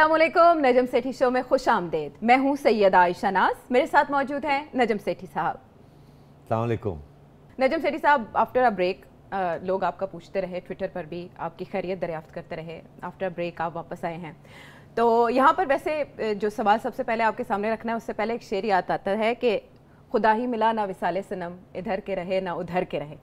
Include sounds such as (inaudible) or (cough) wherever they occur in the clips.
असलम नजम सेठी show में खुश आमदेद मैं हूँ सैयद आयशा नाज मेरे साथ मौजूद हैं नजम सेठी साहब अलैक्म नजम सेठी साहब आफ्टर अ ब्रेक लोग आपका पूछते रहे ट्विटर पर भी आपकी खैरियत दरियाफ्त करते रहे आफ्टर अ ब्रेक आप वापस आए हैं तो यहाँ पर वैसे जो सवाल सबसे पहले आपके सामने रखना है उससे पहले एक शेर याद आता है कि खुदा ही मिला ना विसाले सनम इधर के रहे ना उधर के रहे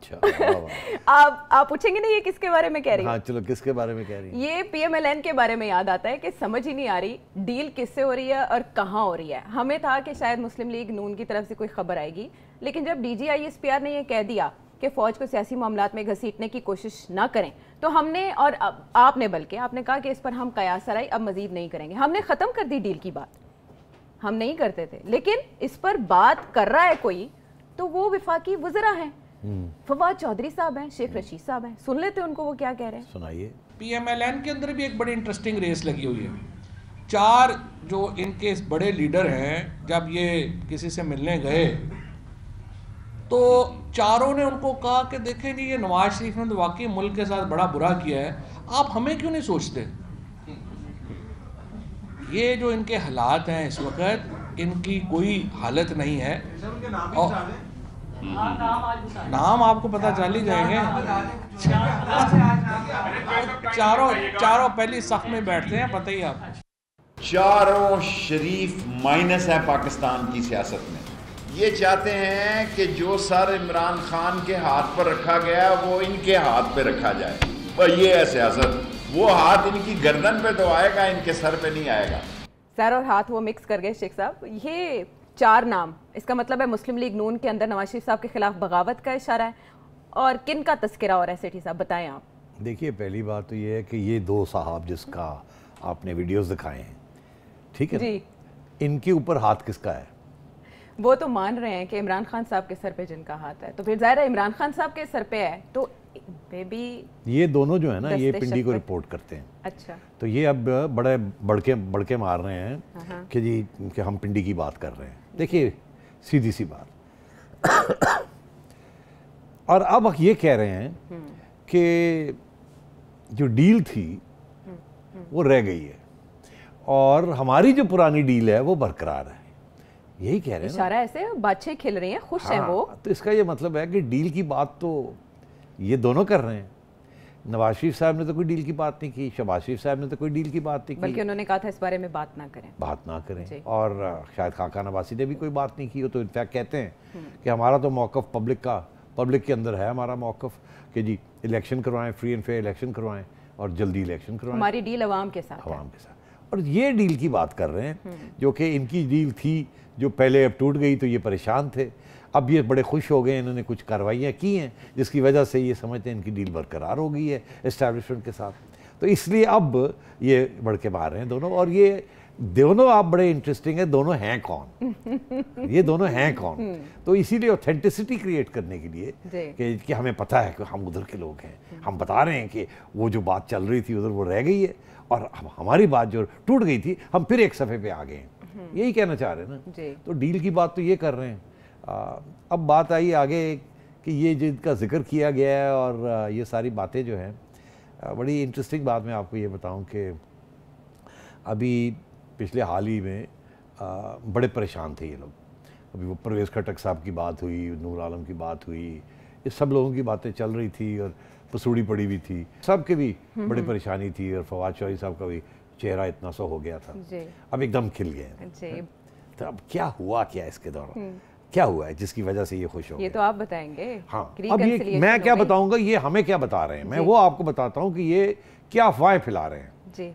अच्छा, (laughs) आप आप पूछेंगे ना ये किसके बारे में कह रही हाँ चलो किसके बारे में कह रही ये पीएमएलएन के बारे में याद आता है कि समझ ही नहीं आ रही डील किससे हो रही है और कहाँ हो रही है हमें था कि शायद मुस्लिम लीग नून की तरफ से कोई खबर आएगी लेकिन जब डी ने यह कह दिया कि फ़ौज को सियासी मामला में घसीटने की कोशिश ना करें तो हमने और आपने बल्कि आपने कहा कि इस पर हम कयास सराई अब मजीद नहीं करेंगे हमने ख़त्म कर दी डील की बात हम नहीं करते थे लेकिन इस पर बात कर रहा है कोई तो वो विफाकी वजरा हैं फवाद चौधरी साहब हैं शेख रशीद साहब हैं सुन लेते हैं उनको वो क्या कह रहे हैं सुनाइए पीएमएलएन के अंदर भी एक बड़ी इंटरेस्टिंग रेस लगी हुई है चार जो इनके बड़े लीडर हैं जब ये किसी से मिलने गए तो चारों ने उनको कहा कि देखें जी ये नवाज शरीफ ने तो वाकई मुल्क के साथ बड़ा बुरा किया है आप हमें क्यों नहीं सोचते ये जो इनके हालात हैं इस वक्त इनकी कोई हालत नहीं है और हम्म। नाम आपको पता चल ही जाएंगे चारों चारों पहली सख में बैठते हैं पता ही आप चारों शरीफ माइनस है पाकिस्तान की सियासत में ये चाहते हैं कि जो सर इमरान खान के हाथ पर रखा गया वो इनके हाथ पे रखा जाए पर ये है सियासत वो हाथ इनकी गर्दन पे तो आएगा इनके सर पे नहीं आएगा सर और हाथ वो मिक्स कर गए शेख साहब ये चार नाम इसका मतलब है मुस्लिम लीग नून के अंदर नवाज शरीफ साहब के खिलाफ बगावत का इशारा है और किन का तस्करा हो रहा है सेठी साहब बताएं आप देखिए पहली बात तो ये है कि ये दो साहब जिसका आपने वीडियोस दिखाए हैं ठीक है जी इनके ऊपर हाथ किसका है वो तो मान रहे हैं कि इमरान खान साहब के सर पे जिनका हाथ है तो फिर जाहिर है इमरान खान साहब के सर पे है तो बेबी ये दोनों जो है ना ये पिंडी को रिपोर्ट करते हैं अच्छा तो ये अब बड़े बड़के बड़के मार रहे हैं हाँ, हाँ। कि जी कि हम पिंडी की बात कर रहे हैं देखिए सीधी सी बात और अब ये कह रहे हैं हम्म। कि जो डील थी हम्म, हम्म। वो रह गई है और हमारी जो पुरानी डील है वो बरकरार है यही कह रहे हैं सारा ऐसे बच्चे खेल रहे हैं खुश हाँ, हैं वो तो इसका ये मतलब है कि डील की बात तो ये दोनों कर रहे हैं नवाज शरीफ साहब ने तो कोई डील की बात नहीं की शबाज शरीफ साहब ने तो कोई डील की बात नहीं की बल्कि उन्होंने कहा था इस बारे में बात ना करें बात ना करें और शायद खाका नवासी ने भी कोई बात नहीं की वो तो इनफैक्ट कहते हैं हम्म। कि हमारा तो मौक़ पब्लिक का पब्लिक के अंदर है हमारा मौकफ़ कि जी इलेक्शन करवाएं फ्री एंड फेयर इलेक्शन करवाएं और जल्दी इलेक्शन करवाएं हमारी डील अवाम के साथ अवाम के साथ और ये डील की बात कर रहे हैं हम्म। जो कि इनकी डील थी जो पहले अब टूट गई तो ये परेशान थे अब ये बड़े खुश हो गए इन्होंने कुछ कार्रवाइयाँ की हैं जिसकी वजह से ये समझते हैं इनकी डील बरकरार हो गई है इस्टेब्लिशमेंट के साथ तो इसलिए अब ये बढ़ के बाहर हैं दोनों और ये दोनों आप बड़े इंटरेस्टिंग है दोनों हैं कौन (laughs) ये दोनों हैं कौन हम्म। तो इसीलिए ऑथेंटिसिटी क्रिएट करने के लिए कि, कि हमें पता है कि हम उधर के लोग हैं हम बता रहे हैं कि वो जो बात चल रही थी उधर वो रह गई है और हम, हमारी बात जो टूट गई थी हम फिर एक सफ़े पे आ गए हैं हम्म। यही कहना चाह रहे हैं ना तो डील की बात तो ये कर रहे हैं अब बात आई आगे कि ये जिनका जिक्र किया गया है और ये सारी बातें जो हैं बड़ी इंटरेस्टिंग बात मैं आपको ये बताऊं कि अभी पिछले हाल ही में आ, बड़े परेशान थे ये लोग अभी वो परवेज़ खटक साहब की बात हुई नूर आलम की बात हुई ये सब लोगों की बातें चल रही थी और पसूड़ी पड़ी हुई थी सब के भी हम्म, बड़ी हम्म। परेशानी थी और फवाद चौधरी साहब का भी चेहरा इतना सा हो गया था अब एकदम खिल गए तो अब क्या हुआ क्या इसके दौरान हम्म। क्या हुआ है जिसकी वजह से ये खुश हो ये तो आप बताएंगे हाँ अब ये मैं क्या बताऊंगा ये हमें क्या बता रहे हैं मैं वो आपको बताता हूँ कि ये क्या अफवाहें फैला रहे हैं जी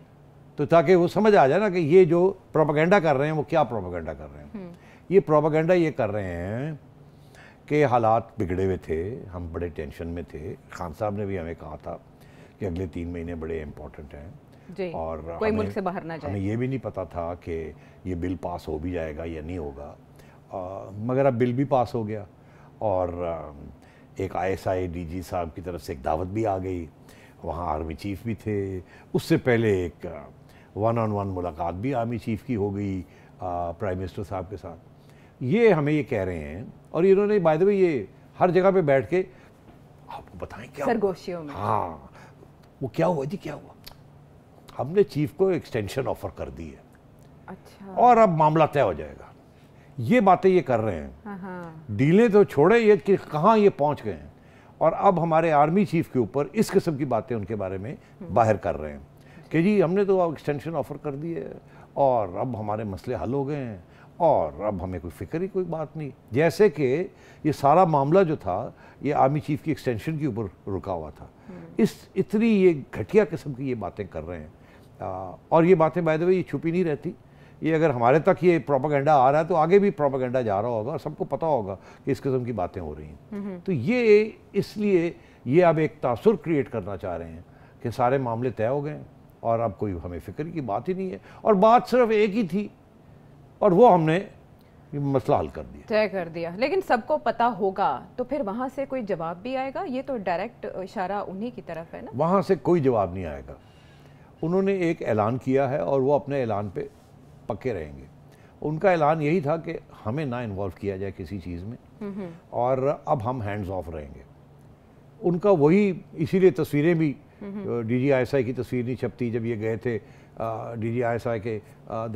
तो ताकि वो समझ आ जाए ना कि ये जो प्रोपागेंडा कर रहे हैं वो क्या प्रोपागेंडा कर रहे हैं हम्म। ये प्रोपागेंडा ये कर रहे हैं कि हालात बिगड़े हुए थे हम बड़े टेंशन में थे खान साहब ने भी हमें कहा था कि अगले तीन महीने बड़े इम्पोर्टेंट हैं और कोई मुल्क से बाहर ना जाए हमें ये भी नहीं पता था कि ये बिल पास हो भी जाएगा या नहीं होगा मगर अब बिल भी पास हो गया और एक आईएसआई डीजी साहब की तरफ से एक दावत भी आ गई वहाँ आर्मी चीफ भी थे उससे पहले एक वन ऑन वन मुलाकात भी आर्मी चीफ की हो गई प्राइम मिनिस्टर साहब के साथ ये हमें ये कह रहे हैं और इन्होंने बाय द वे ये हर जगह पे बैठ के आपको बताएं क्या सरगोशियों में हाँ वो क्या हुआ जी क्या हुआ हमने चीफ को एक्सटेंशन ऑफर कर दी है अच्छा और अब मामला तय हो जाएगा ये बातें ये कर रहे हैं हाँ, हाँ। डीलें तो छोड़े ये कि कहाँ ये पहुँच गए हैं और अब हमारे आर्मी चीफ के ऊपर इस किस्म की बातें उनके बारे में हम्म। बाहर कर रहे हैं कि जी हमने तो एक्सटेंशन ऑफर कर दिए है और अब हमारे मसले हल हो गए हैं और अब हमें कोई फिक्र ही कोई बात नहीं जैसे कि ये सारा मामला जो था ये आर्मी चीफ की एक्सटेंशन के ऊपर रुका हुआ था हम्म। इस इतनी ये घटिया किस्म की ये बातें कर रहे हैं और ये बातें बाय द वे ये छुपी नहीं रहती ये अगर हमारे तक ये प्रोपागेंडा आ रहा है तो आगे भी प्रोपागेंडा जा रहा होगा और सबको पता होगा कि इस किस्म की बातें हो रही हैं तो ये इसलिए ये अब एक तासुर क्रिएट करना चाह रहे हैं कि सारे मामले तय हो गए और अब कोई हमें फिक्र की बात ही नहीं है और बात सिर्फ एक ही थी और वो हमने मसला हल कर दिया तय कर दिया लेकिन सबको पता होगा तो फिर वहाँ से कोई जवाब भी आएगा ये तो डायरेक्ट इशारा उन्हीं की तरफ है ना वहाँ से कोई जवाब नहीं आएगा उन्होंने एक ऐलान किया है और वो अपने ऐलान पे पक्के रहेंगे उनका ऐलान यही था कि हमें ना इन्वॉल्व किया जाए किसी चीज़ में और अब हम हैंड्स ऑफ रहेंगे उनका वही इसीलिए तस्वीरें भी डी जी की तस्वीर नहीं छपती जब ये गए थे डीजीआईएसआई के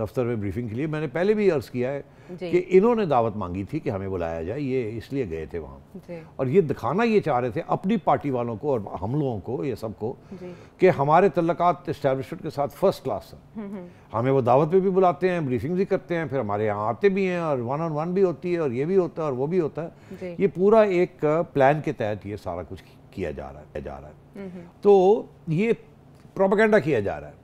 दफ्तर में ब्रीफिंग के लिए मैंने पहले भी अर्ज़ किया है कि इन्होंने दावत मांगी थी कि हमें बुलाया जाए ये इसलिए गए थे वहाँ और ये दिखाना ये चाह रहे थे अपनी पार्टी वालों को और हम लोगों को ये सबको कि हमारे तल्लक इस्टेबलिशमेंट के साथ फर्स्ट क्लास है हमें वो दावत पे भी बुलाते हैं ब्रीफिंग भी करते हैं फिर हमारे यहाँ आते भी हैं और वन ऑन वन भी होती है और ये भी होता है और वो भी होता है ये पूरा एक प्लान के तहत ये सारा कुछ किया जा रहा है जा रहा है तो ये प्रोपागेंडा किया जा रहा है हम्म, हम्म। तो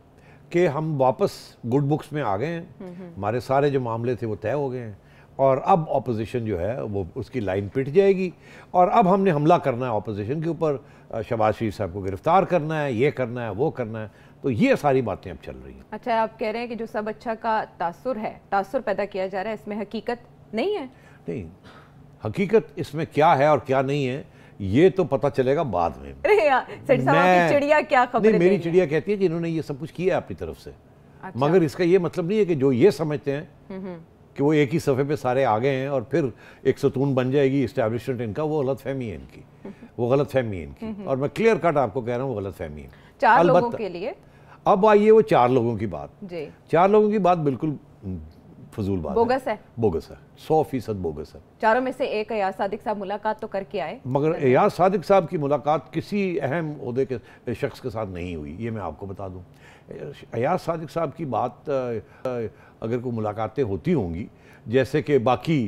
कि हम वापस गुड बुक्स में आ गए हैं हमारे सारे जो मामले थे वो तय हो गए हैं और अब ऑपोजिशन जो है वो उसकी लाइन पिट जाएगी और अब हमने हमला करना है ऑपोजिशन के ऊपर शबाज शरीफ साहब को गिरफ्तार करना है ये करना है वो करना है तो ये सारी बातें अब चल रही हैं अच्छा आप कह रहे हैं कि जो सब अच्छा का तासुर है तासुर पैदा किया जा रहा है इसमें हकीकत नहीं है नहीं हकीकत इसमें क्या है और क्या नहीं है ये तो पता चलेगा बाद में चिड़िया क्या खबर नहीं मेरी चिड़िया कहती है कि इन्होंने ये सब कुछ किया है अपनी तरफ से अच्छा। मगर इसका ये मतलब नहीं है कि जो ये समझते हैं हम्म, हम्म। कि वो एक ही सफ़े पे सारे आ गए हैं और फिर एक सतून बन जाएगी इस्टेब्लिशमेंट इनका वो गलत फहमी है इनकी हम्म, वो गलत फहमी है इनकी और मैं क्लियर कट आपको कह रहा हूँ वो गलत फहमी है चार लोगों के लिए अब आइए वो चार लोगों की बात चार लोगों की बात बिल्कुल फजूल बात बोगस है।, बोगस है सौ फीसद बोगस है चारों में से एक एयाज सादिक साहब मुलाकात तो करके आए मगर एयाज सादिक साहब की मुलाकात किसी अहम अहदे के शख्स के साथ नहीं हुई ये मैं आपको बता दूँ एयाज सादिक साहब की बात अगर कोई मुलाकातें होती होंगी जैसे कि बाकी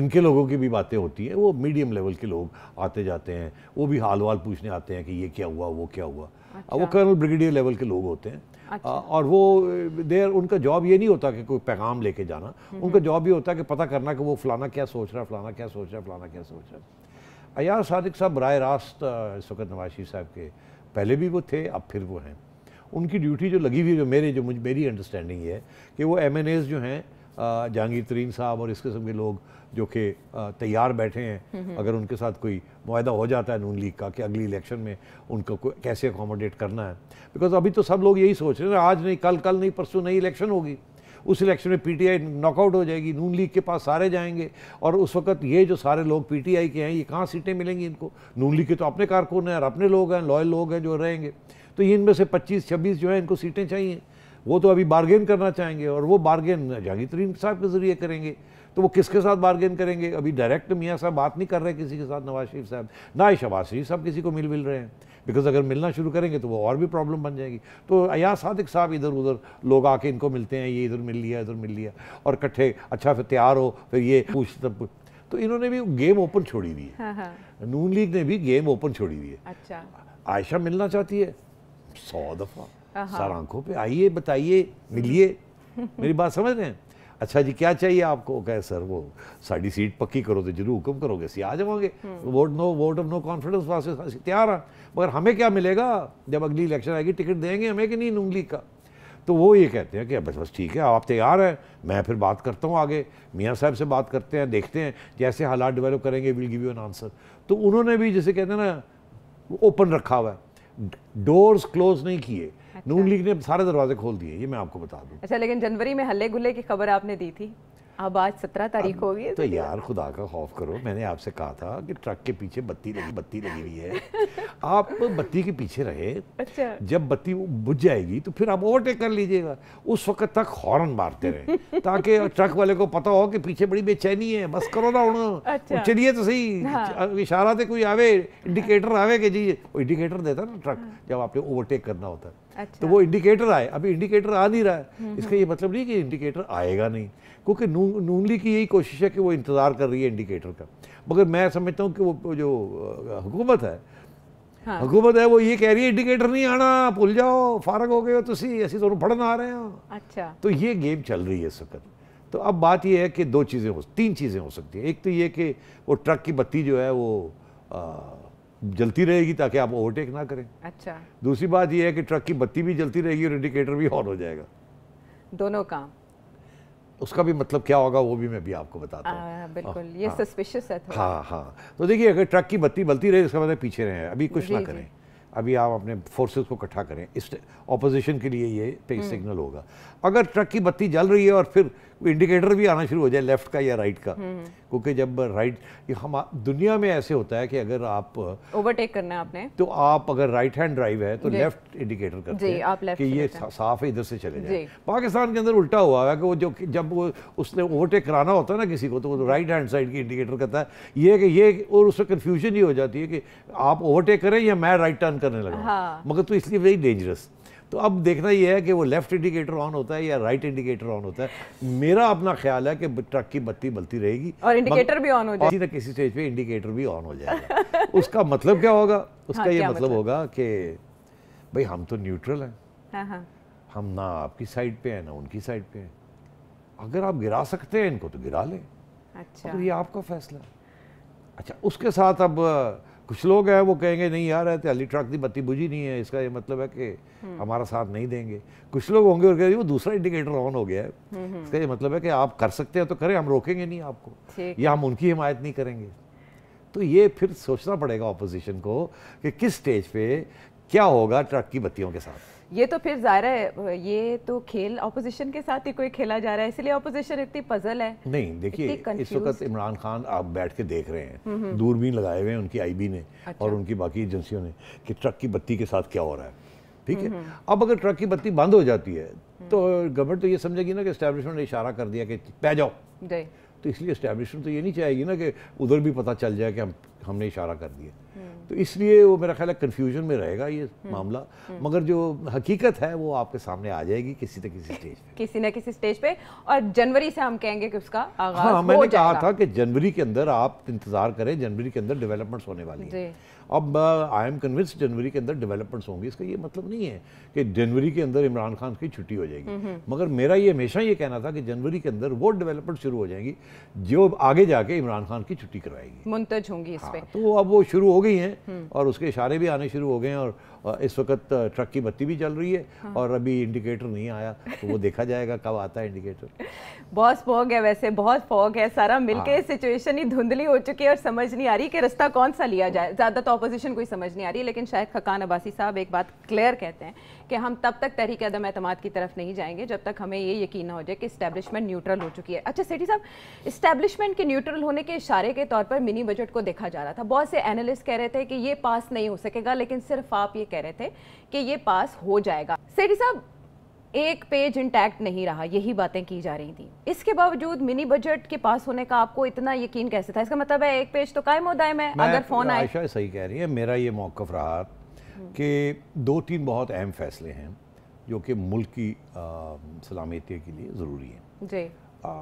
इनके लोगों की भी बातें होती हैं वो मीडियम लेवल के लोग आते जाते हैं वो भी हाल वाल पूछने आते हैं कि ये क्या हुआ वो क्या हुआ अच्छा। वो कर्नल ब्रिगेडियर लेवल के लोग होते हैं अच्छा। और वो देर उनका जॉब ये नहीं होता कि कोई पैगाम लेके जाना उनका जॉब ये होता है कि पता करना कि वो फलाना क्या सोच रहा है फलाना क्या सोच रहा है फलाना क्या सोच रहा है अयाज सदक साहब बर रास्त इस वक्त नवाशी साहब के पहले भी वो थे अब फिर वो हैं उनकी ड्यूटी जो लगी हुई है जो मेरे जो मुझ मेरी अंडरस्टैंडिंग है कि वो एम जो हैं जहांगीर तरीन साहब और इस किस्म के लोग जो कि तैयार बैठे हैं अगर उनके साथ कोई माहा हो जाता है नून लीग का कि अगली इलेक्शन में उनको कैसे अकोमोडेट करना है बिकॉज अभी तो सब लोग यही सोच रहे हैं आज नहीं कल कल नहीं परसों नई इलेक्शन होगी उस इलेक्शन में पीटीआई नॉकआउट हो जाएगी नून लीग के पास सारे जाएंगे और उस वक्त ये जो सारे लोग पीटीआई के हैं ये कहाँ सीटें मिलेंगी इनको नून लीग के तो अपने कारकुन हैं और अपने लोग हैं लॉयल लोग हैं जो रहेंगे तो ये इनमें से पच्चीस छब्बीस जो है इनको सीटें चाहिए वो तो अभी बार्गेन करना चाहेंगे और वो बार्गेन जहांगीर तरीन साहब के ज़रिए करेंगे तो वो किसके साथ बार्गेन करेंगे अभी डायरेक्ट मियाँ साहब बात नहीं कर रहे किसी के साथ नवाज शरीफ साहब ना शबाज शरीफ साहब किसी को मिल मिल रहे हैं बिकॉज अगर मिलना शुरू करेंगे तो वो और भी प्रॉब्लम बन जाएगी तो अयाज सादिक साहब इधर उधर लोग आके इनको मिलते हैं ये इधर मिल लिया इधर मिल लिया और इकट्ठे अच्छा फिर तैयार हो फिर ये पूछ तब तो इन्होंने भी गेम ओपन छोड़ी दी है हाँ, हाँ। नून लीग ने भी गेम ओपन छोड़ी दी है अच्छा आयशा मिलना चाहती है सौ दफ़ा हाँ, सर आंखों पर आइए बताइए मिलिए मेरी बात समझ रहे हैं अच्छा जी क्या चाहिए आपको कहे सर वो साड़ी सीट पक्की करो तो जरूर हुक्म करोगे सी आ जाओगे हम्म। Vote no vote of no confidence वास्ते तैयार हैं मगर हमें क्या मिलेगा जब अगली इलेक्शन आएगी टिकट देंगे हमें कि नहीं नूंगली का तो वो ये कहते हैं कि बस बस ठीक है आप तैयार हैं मैं फिर बात करता हूँ आगे मियाँ साहब से बात करते हैं देखते हैं जैसे हालात डेवलप करेंगे will give you an answer तो उन्होंने भी जैसे कहते हैं ना ओपन रखा हुआ है डोर्स क्लोज नहीं किए अच्छा। नून लीग ने सारे दरवाजे खोल दिए ये मैं आपको बता दूँ अच्छा लेकिन जनवरी में हल्ले गुल्ले की खबर आपने दी थी अब आज सत्रह तारीख होगी तो यार खुदा का खौफ करो मैंने आपसे कहा था कि ट्रक के पीछे बत्ती लगी बत्ती लगी हुई है (laughs) आप बत्ती के पीछे रहे अच्छा जब बत्ती बुझ जाएगी तो फिर आप ओवरटेक कर लीजिएगा उस वक्त तक हॉर्न मारते रहे (laughs) ताकि ट्रक वाले को पता हो कि पीछे बड़ी बेचैनी है बस करो ना उन्होंने अच्छा। चलिए तो सही हाँ। इशारा थे तो कोई आवे इंडिकेटर आवे कि जी इंडिकेटर देता ना ट्रक हाँ। जब आपने ओवरटेक करना होता है अच्छा। तो वो इंडिकेटर आए अभी इंडिकेटर आ नहीं रहा है हम्म, इसका ये हम्म। मतलब नहीं कि इंडिकेटर आएगा नहीं क्योंकि नून लीग की यही कोशिश है कि वो इंतज़ार कर रही है इंडिकेटर का मगर मैं समझता हूँ कि वो जो हुकूमत है हाँ। हुकूमत है वो ये कह रही है इंडिकेटर नहीं आना भूल जाओ फारग हो गए हो तुम ऐसे दोनों फड़न आ रहे हो अच्छा तो ये गेम चल रही है इस वक्त तो अब बात यह है कि दो चीज़ें हो तीन चीज़ें हो सकती हैं एक तो ये कि वो ट्रक की बत्ती जो है वो आ, जलती रहेगी ताकि आप ओवरटेक ना करें अच्छा दूसरी बात यह है कि ट्रक की बत्ती भी जलती रहेगी और इंडिकेटर भी ऑन हो जाएगा दोनों काम उसका भी मतलब क्या होगा वो भी मैं भी आपको बताता हूँ हाँ, हाँ, बिल्कुल आ, हाँ, ये हाँ, सस्पिशियस है थोड़ा हाँ हाँ तो देखिए अगर ट्रक की बत्ती बलती रहे इसका मतलब पीछे रहें अभी कुछ ना करें अभी आप अपने फोर्सेस को इकट्ठा करें इस ऑपोजिशन के लिए ये पे सिग्नल हम्म। होगा अगर ट्रक की बत्ती जल रही है और फिर इंडिकेटर भी आना शुरू हो जाए लेफ्ट का या राइट का हम्म। क्योंकि जब राइट हम दुनिया में ऐसे होता है कि अगर आप ओवरटेक करना है आपने तो आप अगर राइट हैंड ड्राइव है तो लेफ्ट इंडिकेटर करते हैं आप कि ये साफ है इधर से चले जाए पाकिस्तान के अंदर उल्टा हुआ है कि वो जो जब वो उसने ओवरटेक कराना होता है ना किसी को तो वो राइट हैंड साइड की इंडिकेटर करता है ये कि ये और उसमें कन्फ्यूजन ही हो जाती है कि आप ओवरटेक करें या मैं राइट टर्न करने लगा हाँ। मगर तो इसलिए वेरी डेंजरस तो अब देखना यह है कि वो लेफ़्ट इंडिकेटर ऑन होता है या राइट इंडिकेटर ऑन होता है मेरा अपना ख्याल है कि ट्रक की बत्ती बलती रहेगी और इंडिकेटर भी ऑन हो जाए किसी ना किसी स्टेज पे इंडिकेटर भी ऑन हो जाएगा उसका मतलब क्या होगा (laughs) उसका हाँ, ये मतलब, मतलब होगा कि भाई हम तो न्यूट्रल हैं हाँ, हाँ। हम ना आपकी साइड पे हैं ना उनकी साइड पे हैं अगर आप गिरा सकते हैं इनको तो गिरा लें अच्छा ये आपका फैसला है अच्छा उसके साथ अब कुछ लोग हैं वो कहेंगे नहीं यार अली ट्रक की बत्ती बुझी नहीं है इसका ये मतलब है कि हम्म। हमारा साथ नहीं देंगे कुछ लोग होंगे और कहेंगे वो दूसरा इंडिकेटर ऑन हो गया है हम्म, हम्म। इसका ये मतलब है कि आप कर सकते हैं तो करें हम रोकेंगे नहीं आपको या हम उनकी हिमायत नहीं करेंगे तो ये फिर सोचना पड़ेगा अपोजिशन को कि किस स्टेज पे क्या होगा ट्रक की बत्तियों के साथ ये तो फिर जा रहा है ये तो खेल अपोजिशन के साथ ही कोई खेला जा रहा है इसलिए अपोजिशन इतनी पजल है नहीं देखिए इस वक्त इमरान खान आप बैठ के देख रहे हैं दूरबीन लगाए हुए हैं उनकी आईबी ने अच्छा। और उनकी बाकी एजेंसियों ने कि ट्रक की बत्ती के साथ क्या हो रहा है ठीक है अब अगर ट्रक की बत्ती बंद हो जाती है हम्म। तो गवर्नमेंट तो ये समझेगी ना कि इस्टेब्लिशमेंट ने इशारा कर दिया कि पै जाओ तो इसलिए इस्टेब्लिशमेंट तो ये नहीं चाहेगी ना कि उधर भी पता चल जाए कि हम हमने इशारा कर दिया हम्म। तो इसलिए वो मेरा ख्याल है कन्फ्यूजन में रहेगा ये हम्म, मामला हम्म। मगर जो हकीकत है वो आपके सामने आ जाएगी किसी न किसी स्टेज पे किसी न किसी स्टेज पे और जनवरी से हम कहेंगे कि उसका आगाज हाँ मैंने कहा था कि जनवरी के अंदर आप इंतजार करें जनवरी के अंदर डेवलपमेंट्स होने वाली है अब आई एम कन्विंस जनवरी के अंदर डेवलपमेंट्स होंगे इसका ये मतलब नहीं है कि जनवरी के अंदर इमरान खान की छुट्टी हो जाएगी हम्म, हम्म। मगर मेरा ये हमेशा ये कहना था कि जनवरी के अंदर वो डेवलपमेंट शुरू हो जाएंगी जो आगे जाके इमरान खान की छुट्टी करवाएगी मुंतज होंगी इस हाँ, तो अब वो शुरू हो गई हैं हम्म। और उसके इशारे भी आने शुरू हो गए हैं और और इस वक्त ट्रक की बत्ती भी जल रही है हाँ। और अभी इंडिकेटर नहीं आया तो वो देखा जाएगा कब आता है इंडिकेटर (laughs) बहुत फॉग है वैसे बहुत फॉग है सारा मिलके हाँ। सिचुएशन ही धुंधली हो चुकी है और समझ नहीं आ रही कि रास्ता कौन सा लिया जाए ज़्यादा तो अपोजिशन कोई समझ नहीं आ रही लेकिन शायद खकान अब्बासी साहब एक बात क्लियर कहते हैं कि हम तब तक तहरीक अदम अतमाद की तरफ नहीं जाएंगे जब तक हमें ये यकीन ना हो जाए कि इस्टेबलिशमेंट न्यूट्रल हो चुकी है अच्छा सेठी साहब इस्टेबलिशमेंट के न्यूट्रल होने के इशारे के तौर पर मिनी बजट को देखा जा रहा था बहुत से एनालिस्ट कह रहे थे कि ये पास नहीं हो सकेगा लेकिन सिर्फ आप ये कह रहे थे कि ये पास हो जाएगा सेठी साहब एक पेज इंटैक्ट नहीं रहा यही बातें की जा रही थी इसके बावजूद मिनी बजट के पास होने का आपको इतना यकीन कैसे था इसका मतलब है एक पेज तो कायम हो दायम है अगर फोन आए सही कह रही है मेरा ये मौकफ रहा कि दो तीन बहुत अहम फैसले हैं जो कि मुल्क की सलामती के लिए ज़रूरी हैं जी आ,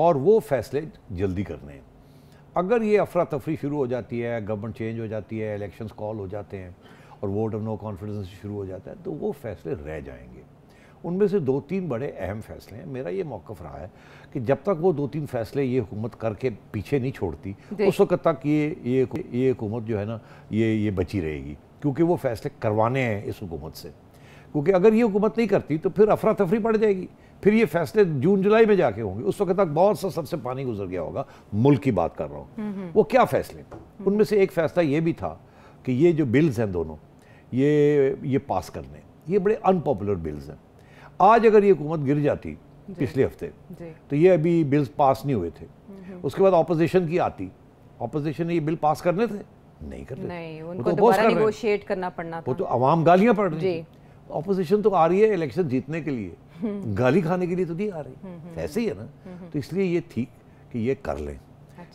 और वो फैसले जल्दी करने हैं अगर ये अफरा तफरी शुरू हो जाती है गवर्नमेंट चेंज हो जाती है इलेक्शन कॉल हो जाते हैं और वोट ऑफ नो कॉन्फिडेंस शुरू हो जाता है तो वो फैसले रह जाएंगे उनमें से दो तीन बड़े अहम फैसले हैं मेरा ये मौक़ रहा है कि जब तक वो दो तीन फैसले ये हुकूमत करके पीछे नहीं छोड़ती उस वक्त तक ये ये ये हुकूमत जो है ना ये ये बची रहेगी क्योंकि वो फैसले करवाने हैं इस हुकूमत से क्योंकि अगर ये हुकूमत नहीं करती तो फिर अफरा तफरी बढ़ जाएगी फिर ये फैसले जून जुलाई में जाके होंगे उस वक्त तक बहुत सा सबसे पानी गुजर गया होगा मुल्क की बात कर रहा हूँ हम्म, हम्म। वो क्या फैसले हम्म। उनमें से एक फैसला ये भी था कि ये जो बिल्स हैं दोनों ये ये पास करने ये बड़े अनपॉपुलर बिल्स हैं आज अगर ये हुकूमत गिर जाती पिछले हफ्ते तो ये अभी बिल्स पास नहीं हुए थे उसके बाद अपोजिशन की आती अपोजिशन ने ये बिल पास करने थे नहीं करते नहीं उनको तो दोबारा निगोशिएट करना पड़ना वो तो आवाम गालियां पड़ रही ऑपोजिशन तो आ रही है इलेक्शन जीतने के लिए हम्म। गाली खाने के लिए तो नहीं आ रही ऐसे हम्म, हम्म। ही है ना तो इसलिए ये ठीक कि ये कर लें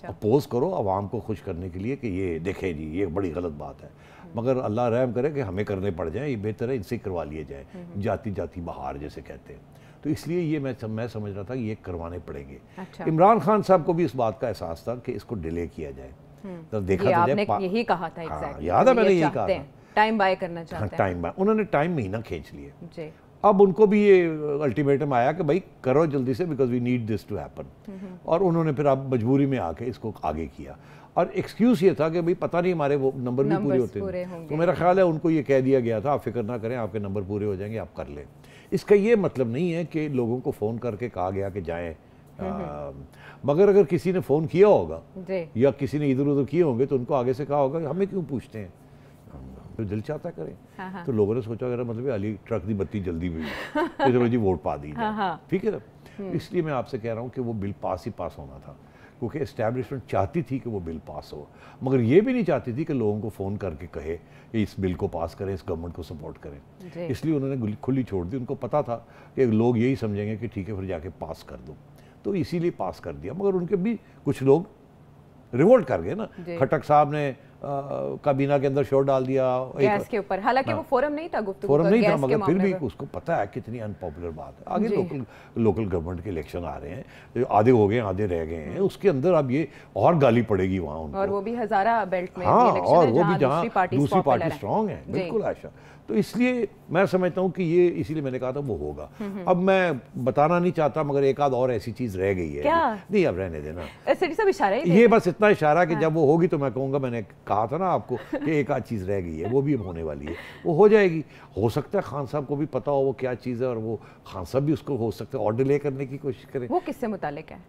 अपोज अच्छा। करो आवाम को खुश करने के लिए कि ये देखें जी ये बड़ी गलत बात है मगर अल्लाह रहम करे कि हमें करने पड़ जाए ये बेहतर है इनसे करवा लिए जाए जाति जाति बहार जैसे कहते हैं तो इसलिए ये मैं मैं समझ रहा था कि ये करवाने पड़ेंगे अच्छा। इमरान खान साहब को भी इस बात का एहसास था कि इसको डिले किया जाए हम्म। तो देखा तो आपने यही कहा था एग्जैक्टली हाँ, याद है तो मैंने यही कहा टाइम बाय करना हाँ, चाहते हैं टाइम बाय उन्होंने टाइम महीना खींच लिया अब उनको भी ये अल्टीमेटम आया कि भाई करो जल्दी से because we need this to happen और उन्होंने फिर आप मजबूरी में आके इसको आगे किया और एक्सक्यूज़ ये था कि भाई पता नहीं हमारे वो नंबर भी पूरे होते हैं तो मेरा ख्याल है उनको ये कह दिया गया था आप फिक्र ना करें आपके नंबर पूरे हो जाएंगे आप कर लें इसका ये मतलब नहीं है कि लोगों को फ़ोन करके कहा गया कि जाएँ मगर अगर किसी ने फ़ोन किया होगा या किसी ने इधर उधर किए होंगे तो उनको आगे से कहा होगा कि हमें क्यों पूछते हैं तो दिल चाहता करें हाँ, हाँ। तो लोगों ने सोचा अगर मतलब अली ट्रक की बत्ती जल्दी मिली तो चलो जी वोट पा दी हाँ, हाँ। ठीक है ना हम्म। इसलिए मैं आपसे कह रहा हूँ कि वो बिल पास ही पास होना था क्योंकि इस्टेब्लिशमेंट चाहती थी कि वो बिल पास हो मगर ये भी नहीं चाहती थी कि लोगों को फ़ोन करके कहे कि इस बिल को पास करें इस गवर्नमेंट को सपोर्ट करें इसलिए उन्होंने खुली छोड़ दी उनको पता था कि लोग यही समझेंगे कि ठीक है फिर जाके पास कर दो तो इसीलिए पास कर दिया मगर उनके भी कुछ लोग रिवोल्ट कर गए ना खटक साहब ने काबीना के अंदर शोर डाल दिया गैस के ऊपर हालांकि हाँ। वो फोरम नहीं था गुफ्तगू फोरम नहीं था मगर फिर भी उसको पता है कितनी अनपॉपुलर बात है आगे लोकल लोकल गवर्नमेंट के इलेक्शन आ रहे हैं आधे हो गए आधे रह गए हैं उसके अंदर अब ये और गाली पड़ेगी वहाँ उनको और वो भी हजारा बेल्ट में हाँ और वो भी जहाँ दूसरी पार्टी स्ट्रॉन्ग है बिल्कुल आशा तो इसलिए मैं समझता हूँ कि ये इसीलिए मैंने कहा था वो होगा हम्म, हम्म। अब मैं बताना नहीं चाहता मगर एक आध और ऐसी चीज रह गई है क्या? नहीं अब रहने देना ऐसे ये बस इतना इशारा कि हाँ। जब वो होगी तो मैं कहूँगा मैंने कहा था ना आपको कि एक आध चीज़ रह गई है वो भी अब होने वाली है वो हो जाएगी हो सकता है खान साहब को भी पता हो वो क्या चीज़ है और वो खान साहब भी उसको हो सकता है और डिले करने की कोशिश करें वो किससे मुतालिक है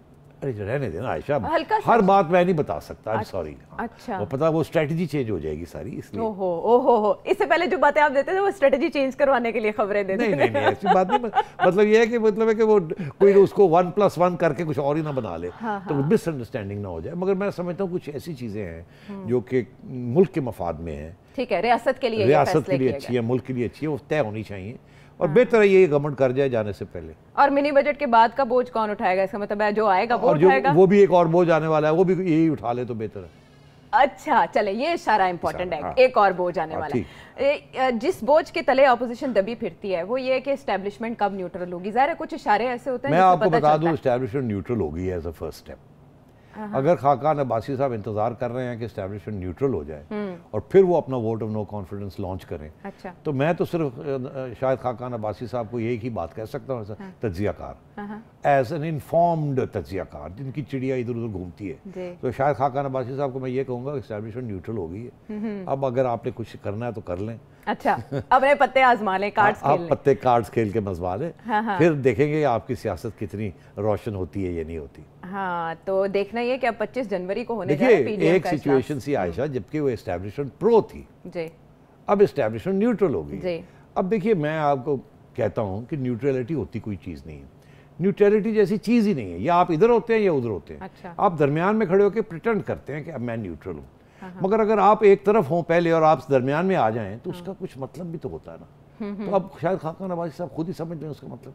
अरे रहने देना आयशा हर बात मैं नहीं बता सकता आई सॉरी अच्छा, अच्छा वो पता वो स्ट्रेटजी चेंज हो जाएगी सारी इसलिए ओहो ओहो हो इससे पहले जो बातें आप देते थे वो स्ट्रेटजी चेंज करवाने के लिए खबरें देते नहीं नहीं, नहीं ऐसी बात नहीं मतलब ये है कि मतलब है कि वो कोई उसको वन प्लस वन करके कुछ और ही ना बना ले हाँ, तो मिसअंडरस्टैंडिंग हाँ। ना हो जाए मगर मैं समझता हूँ कुछ ऐसी चीज़ें हैं हम्म। जो कि मुल्क के मफाद में है ठीक है रियासत के लिए रियासत के लिए अच्छी है मुल्क के लिए अच्छी है वो तय होनी चाहिए और बेहतर है ये गवर्नमेंट कर जाए जाने से पहले और मिनी बजट के बाद का बोझ कौन उठाएगा इसका मतलब है जो आएगा वो उठाएगा? वो भी एक और बोझ आने वाला है वो भी यही उठा ले तो बेहतर है अच्छा चले ये इशारा इंपॉर्टेंट है हाँ। एक और बोझ आने हाँ, वाला है जिस बोझ के तले ऑपोजिशन दबी फिरती है वो ये कि एस्टेब्लिशमेंट कब न्यूट्रल होगी जाहिर है कुछ इशारे ऐसे होते हैं मैं आपको बता दूं एस्टेब्लिशमेंट न्यूट्रल होगी एज अ फर्स्ट स्टेप हाँ। अगर खाकान अब्बासी साहब इंतज़ार कर रहे हैं कि स्टैब्लिशमेंट न्यूट्रल हो जाए हम्म। और फिर वो अपना vote of no confidence launch करें अच्छा। तो मैं तो सिर्फ शायद खाकान अब्बासी साहब को यही ही बात कह सकता हूँ हाँ। तजिया कार एज एन इन्फॉर्म्ड तजिया कार जिनकी चिड़िया इधर उधर घूमती है तो शायद खाकान अब्बासी साहब को मैं ये कहूंगा इस्टेब्लिशमेंट न्यूट्रल हो गई है अब अगर आपने कुछ करना है तो कर लें अच्छा अब पत्ते आजमा लें कार्ड्स आप पत्ते कार्ड्स खेल के मजमा लें हाँ, हाँ। फिर देखेंगे आपकी सियासत कितनी रोशन होती है या नहीं होती हाँ तो देखना ये कि अब 25 जनवरी को होने देखिए एक सिचुएशन सी आयशा mm-hmm. जबकि वो एस्टेब्लिशमेंट प्रो थी जी अब एस्टेब्लिशमेंट न्यूट्रल होगी गई अब देखिए मैं आपको कहता हूँ कि न्यूट्रलिटी होती कोई चीज़ नहीं है न्यूट्रलिटी जैसी चीज़ ही नहीं है या आप इधर होते हैं या उधर होते हैं अच्छा। आप दरमियान में खड़े होकर प्रिटेंड करते हैं कि अब मैं न्यूट्रल हूँ हाँ, हाँ। मगर अगर आप एक तरफ हों पहले और आप दरमियान में आ जाएं तो हाँ। उसका कुछ मतलब भी तो होता है ना हम्म, हम्म। तो अब शायद खाका नवाज साहब खुद ही समझ लें उसका मतलब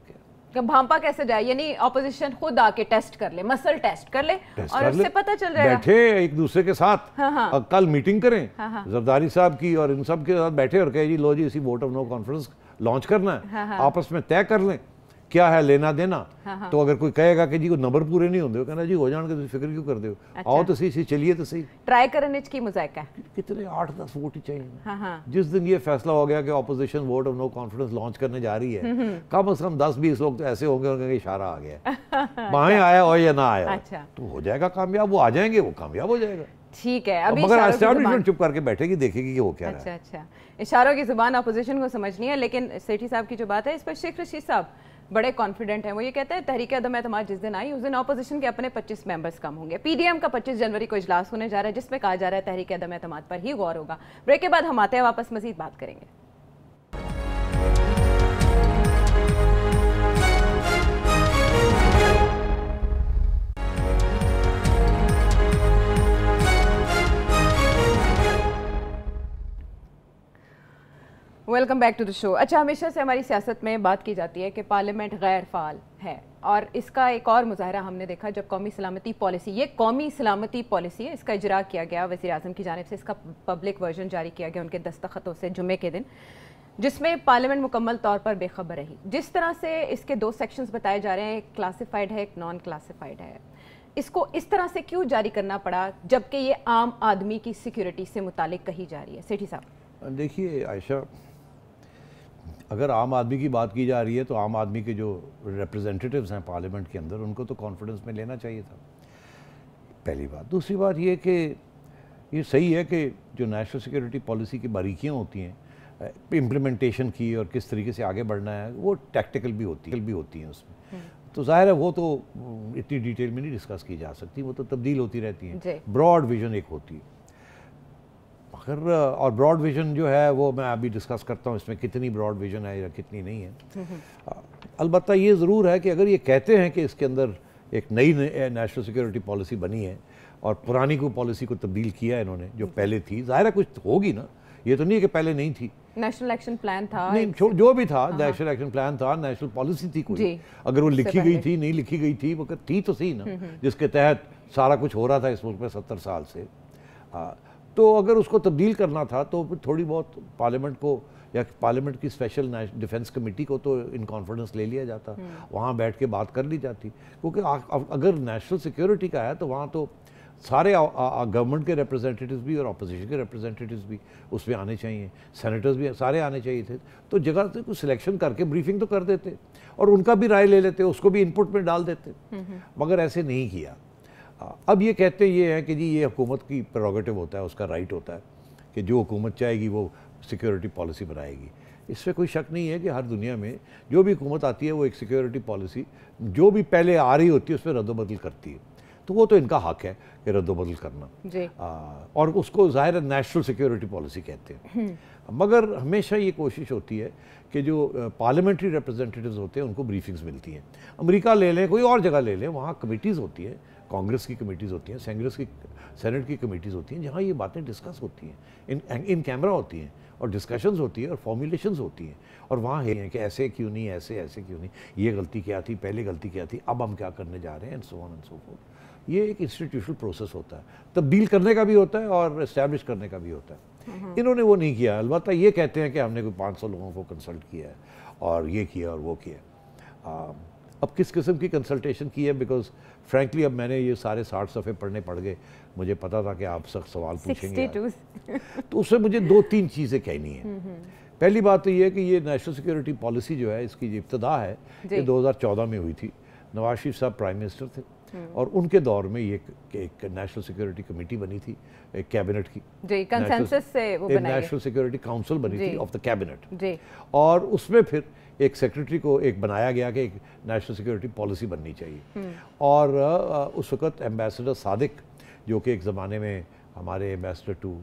क्या भांपा कैसे जाए यानी ऑपोजिशन खुद आके टेस्ट कर ले मसल टेस्ट कर ले टेस्ट और उससे पता चल जाएगा बैठे एक दूसरे के साथ हाँ हाँ। कल मीटिंग करें हाँ हाँ। जरदारी साहब की और इन सब के साथ बैठे और कहे जी लो जी इसी vote of no conference launch करना है हाँ हाँ। आपस में तय कर लें क्या है लेना देना हाँ, हाँ। तो अगर कोई कहेगा कि जी वो नंबर पूरे नहीं होंगे कहना जी हो जाएंगे तो फिक्र क्यों कर दे अच्छा। आओ तो सही सही चलिए तो सही ट्राई करने की मजाक कितने आठ दस वोट ही चाहिए हाँ, हाँ। जिस दिन ये फैसला हो गया कि opposition vote of no confidence launch करने जा रही है हम्म, हम्म। कम अज कम दस बीस लोग तो ऐसे होंगे उनका इशारा आ गया (laughs) अच्छा। बाहें आया हो या ना आया अच्छा। तो हो जाएगा कामयाब वो आ जाएंगे वो कामयाब हो जाएगा ठीक है अभी मगर चुप करके बैठेगी देखेगी कि वो क्या अच्छा अच्छा इशारों की जुबान अपोजिशन को समझनी है लेकिन सेठी साहब की जो बात है इस पर शेख रशीद साहब बड़े कॉन्फिडेंट हैं वो ये कहते हैं तहरीक अदम एतम जिस दिन आई उस दिन अपोजिशन के अपने 25 मेंबर्स कम होंगे पीडीएम का 25 जनवरी को इजलास होने जा रहा है जिसमें कहा जा रहा है तहरीक अदम एतम पर ही गौर होगा ब्रेक के बाद हम आते हैं वापस मजीद बात करेंगे welcome back to the show अच्छा हमेशा से हमारी सियासत में बात की जाती है कि पार्लियामेंट गैर फाल है और इसका एक और मुजाहरा हमने देखा जब कौमी सलामती पॉलिसी ये कौमी सलामती पॉलिसी है इसका इजरा किया गया वजी अजम की जानब से इसका पब्लिक वर्जन जारी किया गया उनके दस्तखतों से जुमे के दिन जिसमें पार्लियामेंट मुकम्मल तौर पर बेखबर रही जिस तरह से इसके दो सेक्शंस बताए जा रहे हैं एक क्लासिफाइड है एक नॉन क्लासिफाइड है इसको इस तरह से क्यों जारी करना पड़ा जबकि ये आम आदमी की सिक्योरिटी से मुतल कही जा रही है सेठी साहब देखिए आयशा अगर आम आदमी की बात की जा रही है तो आम आदमी के जो रिप्रेजेंटेटिव्स हैं पार्लियामेंट के अंदर उनको तो कॉन्फिडेंस में लेना चाहिए था पहली बात दूसरी बात ये कि ये सही है कि जो नेशनल सिक्योरिटी पॉलिसी की बारीकियाँ होती हैं इम्प्लीमेंटेशन की और किस तरीके से आगे बढ़ना है वो टैक्टिकल भी होती है भी होती हैं उसमें हम्म। तो जाहिर है वो तो इतनी डिटेल में नहीं डिस्कस की जा सकती वो तो तब्दील होती रहती हैं ब्रॉड विजन एक होती है आखिर और ब्रॉड विजन जो है वो मैं अभी डिस्कस करता हूँ इसमें कितनी ब्रॉड विजन है या कितनी नहीं है हम्म। अलबत् ये ज़रूर है कि अगर ये कहते हैं कि इसके अंदर एक नई नेशनल सिक्योरिटी पॉलिसी बनी है और पुरानी को पॉलिसी को तब्दील किया इन्होंने जो हम्म। पहले थी ज़ाहिर है कुछ तो होगी ना ये तो नहीं है कि पहले नहीं थी नेशनल एक्शन प्लान था नहीं जो भी था नेशनल एक्शन प्लान था नेशनल पॉलिसी थी कोई अगर वो लिखी गई थी नहीं लिखी गई थी वो थी तो सही ना हम्म, जिसके तहत सारा कुछ हो रहा था इस मुल्क में सत्तर साल से तो अगर उसको तब्दील करना था तो थोड़ी बहुत पार्लियामेंट को या पार्लियामेंट की स्पेशल डिफेंस कमेटी को तो इन कॉन्फिडेंस ले लिया जाता हम्म। वहाँ बैठ के बात कर ली जाती क्योंकि अगर नेशनल सिक्योरिटी का है तो वहाँ तो सारे गवर्नमेंट के रिप्रेजेंटेटिव्स भी और अपोजिशन के रिप्रेजेंटेटिव्स भी उसमें आने चाहिए सेनेटर्स भी सारे आने चाहिए थे तो जगह से कुछ सिलेक्शन करके ब्रीफिंग तो कर देते और उनका भी राय ले लेते उसको भी इनपुट में डाल देते हम्म, हम्म। मगर ऐसे नहीं किया अब ये कहते ये हैं कि जी ये हुकूमत की प्रोगेटिव होता है उसका राइट होता है कि जो हुकूमत चाहेगी वो सिक्योरिटी पॉलिसी बनाएगी इससे कोई शक नहीं है कि हर दुनिया में जो भी हुकूमत आती है वो एक सिक्योरिटी पॉलिसी जो भी पहले आ रही होती है उस पर रद्दबदल करती है तो वो तो इनका हक है कि रद्दबदल करना जी। आ, और उसको ज़ाहिर नेशनल सिक्योरिटी पॉलिसी कहते हैं मगर हमेशा ये कोशिश होती है कि जो पार्लियामेंट्री रिप्रेजेंटेटिव्स होते हैं उनको ब्रीफिंग्स मिलती हैं अमेरिका ले लें कोई और जगह ले लें वहाँ कमिटीज़ होती हैं कांग्रेस की कमेटीज़ होती हैं सेंग्रेस की सेनेट की कमेटीज़ होती हैं जहाँ ये बातें डिस्कस होती हैं इन इन कैमरा होती हैं और डिस्कशंस होती है और फॉर्मुलेशंस होती हैं और वहाँ है कि ऐसे क्यों नहीं ऐसे ऐसे क्यों नहीं ये गलती क्या थी पहले गलती क्या थी अब हम क्या करने जा रहे हैं and so on and so forth ये एक इंस्टीट्यूशनल प्रोसेस होता है तब्दील करने का भी होता है और इस्टेब्लिश करने का भी होता है हम्म। इन्होंने वो नहीं किया अलबत्त ये कहते हैं कि हमने कोई पाँच लोगों को कंसल्ट किया है और ये किया और वो किया अब किस किस्म की कंसल्टेशन की है बिकॉज फ्रेंकली अब मैंने ये सारे साठ सफ़े पढ़ने पड़ गए मुझे पता था कि आप सख्त सवाल पूछेंगे (laughs) तो उसमें मुझे दो तीन चीज़ें कहनी है हम्म, हम्म। पहली बात तो ये है कि ये नेशनल सिक्योरिटी पॉलिसी जो है इसकी जो इब्तदा है ये 2014 में हुई थी नवाज शरीफ साहब प्राइम मिनिस्टर थे हम्म। और उनके दौर में ये एक नेशनल सिक्योरिटी कमेटी बनी थी एक कैबिनेट की जी कंसेंसस से वो बनाई नेशनल सिक्योरिटी काउंसिल बनी थी ऑफ द कैबिनेट और उसमें फिर एक सेक्रेटरी को एक बनाया गया कि एक नेशनल सिक्योरिटी पॉलिसी बननी चाहिए हम्म। और उस वक्त एम्बेसडर सादिक जो कि एक ज़माने में हमारे एम्बेसडर टू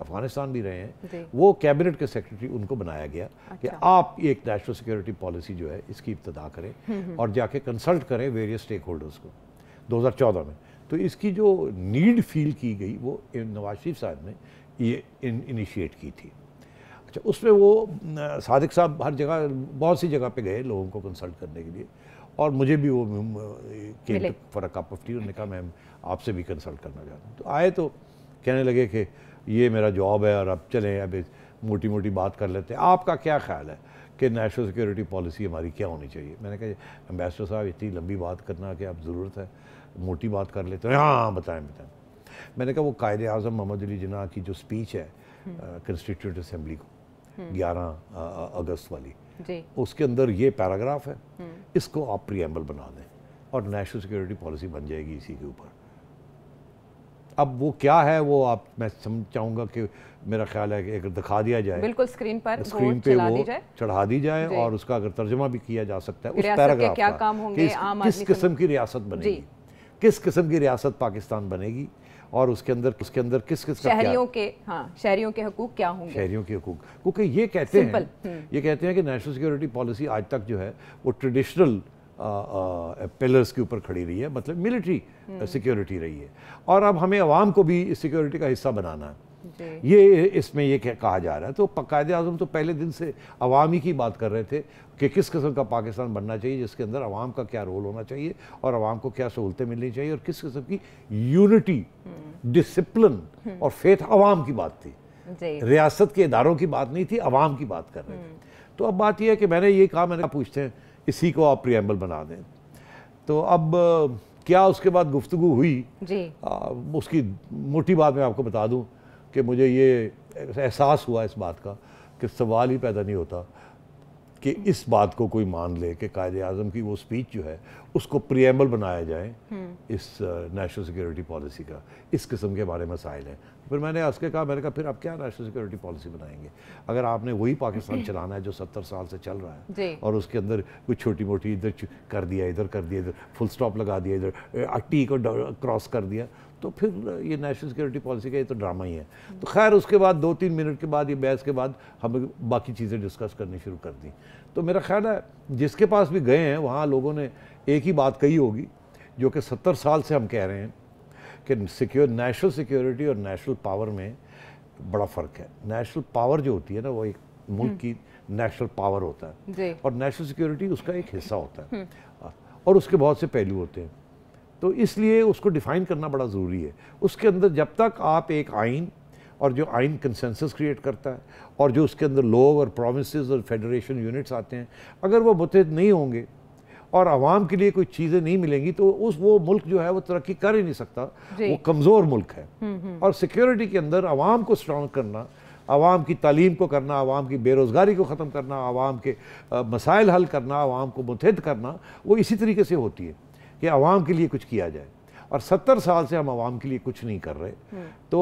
अफगानिस्तान भी रहे हैं वो कैबिनेट के सेक्रेटरी उनको बनाया गया अच्छा। कि आप एक नेशनल सिक्योरिटी पॉलिसी जो है इसकी इब्तदा करें हम्म, हम्म। और जाके कंसल्ट करें वेरियस स्टेक होल्डर्स को 2014 में तो इसकी जो नीड फील की गई वो नवाज शरीफ साहब ने ये इनिशिएट की थी अच्छा उसमें वो सादिक साहब हर जगह बहुत सी जगह पे गए लोगों को कंसल्ट करने के लिए और मुझे भी वो for a cup of tea उन्होंने कहा मैम आपसे भी कंसल्ट करना चाहता हूँ तो आए तो कहने लगे कि ये मेरा जॉब है और अब चलें अब मोटी मोटी बात कर लेते हैं आपका क्या ख्याल है कि नेशनल सिक्योरिटी पॉलिसी हमारी क्या होनी चाहिए मैंने कहा अम्बेसडर साहब इतनी लंबी बात करना कि आप ज़रूरत है मोटी बात कर लेते हैं हाँ, हाँ बताएं बताएं मैंने कहा वो कायद अजम मोहम्मद अली जना की जो स्पीच है कंस्टिट्यूट हम्म। असम्बली को ग्यारह अगस्त वाली उसके अंदर ये पैराग्राफ है इसको आप प्रियम्बल बना दें और नेशनल सिक्योरिटी पॉलिसी बन जाएगी इसी के ऊपर अब वो क्या है वो आप मैं समझ चाहूंगा कि मेरा ख्याल है कि अगर दिखा दिया जाए बिल्कुल स्क्रीन पर स्क्रीन पे वो चढ़ा दी जाए और उसका अगर तर्जमा भी किया जा सकता है उस पैराग्राफ क्या काम होंगे किस किस्म की रियासत बनेगी किस किस्म की रियासत पाकिस्तान बनेगी और उसके अंदर उसके अंदर किस किस शहरियों के हाँ शहरियों के हकूक क्या होंगे शहरियों के हकूक क्योंकि ये कहते हैं हम्म। ये कहते हैं कि नेशनल सिक्योरिटी पॉलिसी आज तक जो है वो ट्रेडिशनल पिलर्स के ऊपर खड़ी रही है मतलब मिलिट्री हम्म। सिक्योरिटी रही है और अब हमें आवाम को भी इस सिक्योरिटी का हिस्सा बनाना है ये इसमें ये कहा जा रहा है तो कायद अजम तो पहले दिन से अवामी की बात कर रहे थे कि किस किस्म का पाकिस्तान बनना चाहिए जिसके अंदर अवाम का क्या रोल होना चाहिए और अवाम को क्या सहूलतें मिलनी चाहिए और किस किस्म की यूनिटी हम्म। डिसिप्लिन हम्म। और फेथ अवाम की बात थी रियासत के इदारों की बात नहीं थी अवाम की बात कर रहे थे हम्म। तो अब बात यह है कि मैंने ये कहा मैंने पूछते हैं इसी को आप प्रियम्बल बना दें तो अब क्या उसके बाद गुफ्तु हुई जी। आ, उसकी मोटी बात मैं आपको बता दूं कि मुझे ये एहसास हुआ इस बात का कि सवाल ही पैदा नहीं होता कि इस बात को कोई मान ले कि कायद अजम की वो स्पीच जो है उसको प्रियम्बल बनाया जाए हम्म। इस नेशनल सिक्योरिटी पॉलिसी का इस किस्म के बारे में मसाइल हैं फिर मैंने आज के कहा मैंने कहा फिर आप क्या नेशनल सिक्योरिटी पॉलिसी बनाएंगे अगर आपने वही पाकिस्तान चलाना है जो सत्तर साल से चल रहा है और उसके अंदर कुछ छोटी मोटी इधर कर दिया इधर कर दिया इधर फुल स्टॉप लगा दिया इधर अट्टी uh, को क्रॉस कर दिया तो फिर ये नेशनल सिक्योरिटी पॉलिसी का ये तो ड्रामा ही है तो खैर उसके बाद दो तीन मिनट के बाद ये बहस के बाद हम बाकी चीज़ें डिस्कस करनी शुरू कर दी तो मेरा ख्याल है जिसके पास भी गए हैं वहाँ लोगों ने एक ही बात कही होगी जो कि सत्तर साल से हम कह रहे हैं कि सिक्योर नेशनल सिक्योरिटी और नेशनल पावर में बड़ा फ़र्क है नेशनल पावर जो होती है ना वो एक मुल्क हम्म। की नेशनल पावर होता है और नेशनल सिक्योरिटी उसका एक हिस्सा होता है हम्म। और उसके बहुत से पहलू होते हैं तो इसलिए उसको डिफ़ाइन करना बड़ा ज़रूरी है उसके अंदर जब तक आप एक आइन और जो आइन कंसेंसस क्रिएट करता है और जो उसके अंदर लोग और प्रोविंसेस और फेडरेशन यूनिट्स आते हैं अगर वो मुतहद नहीं होंगे और आवाम के लिए कोई चीज़ें नहीं मिलेंगी तो उस वो मुल्क जो है वो तरक्की कर ही नहीं सकता वो कमज़ोर मुल्क है हम्म, हम्म। और सिक्योरिटी के अंदर आवाम को स्ट्रॉन्ग करना आवाम की तालीम को करना आवाम की बेरोज़गारी को ख़त्म करना आवाम के मसाइल हल करना आवाम को मुतहद करना वो इसी तरीके से होती है कि आवाम के लिए कुछ किया जाए और सत्तर साल से हम आवाम के लिए कुछ नहीं कर रहे हम्म। तो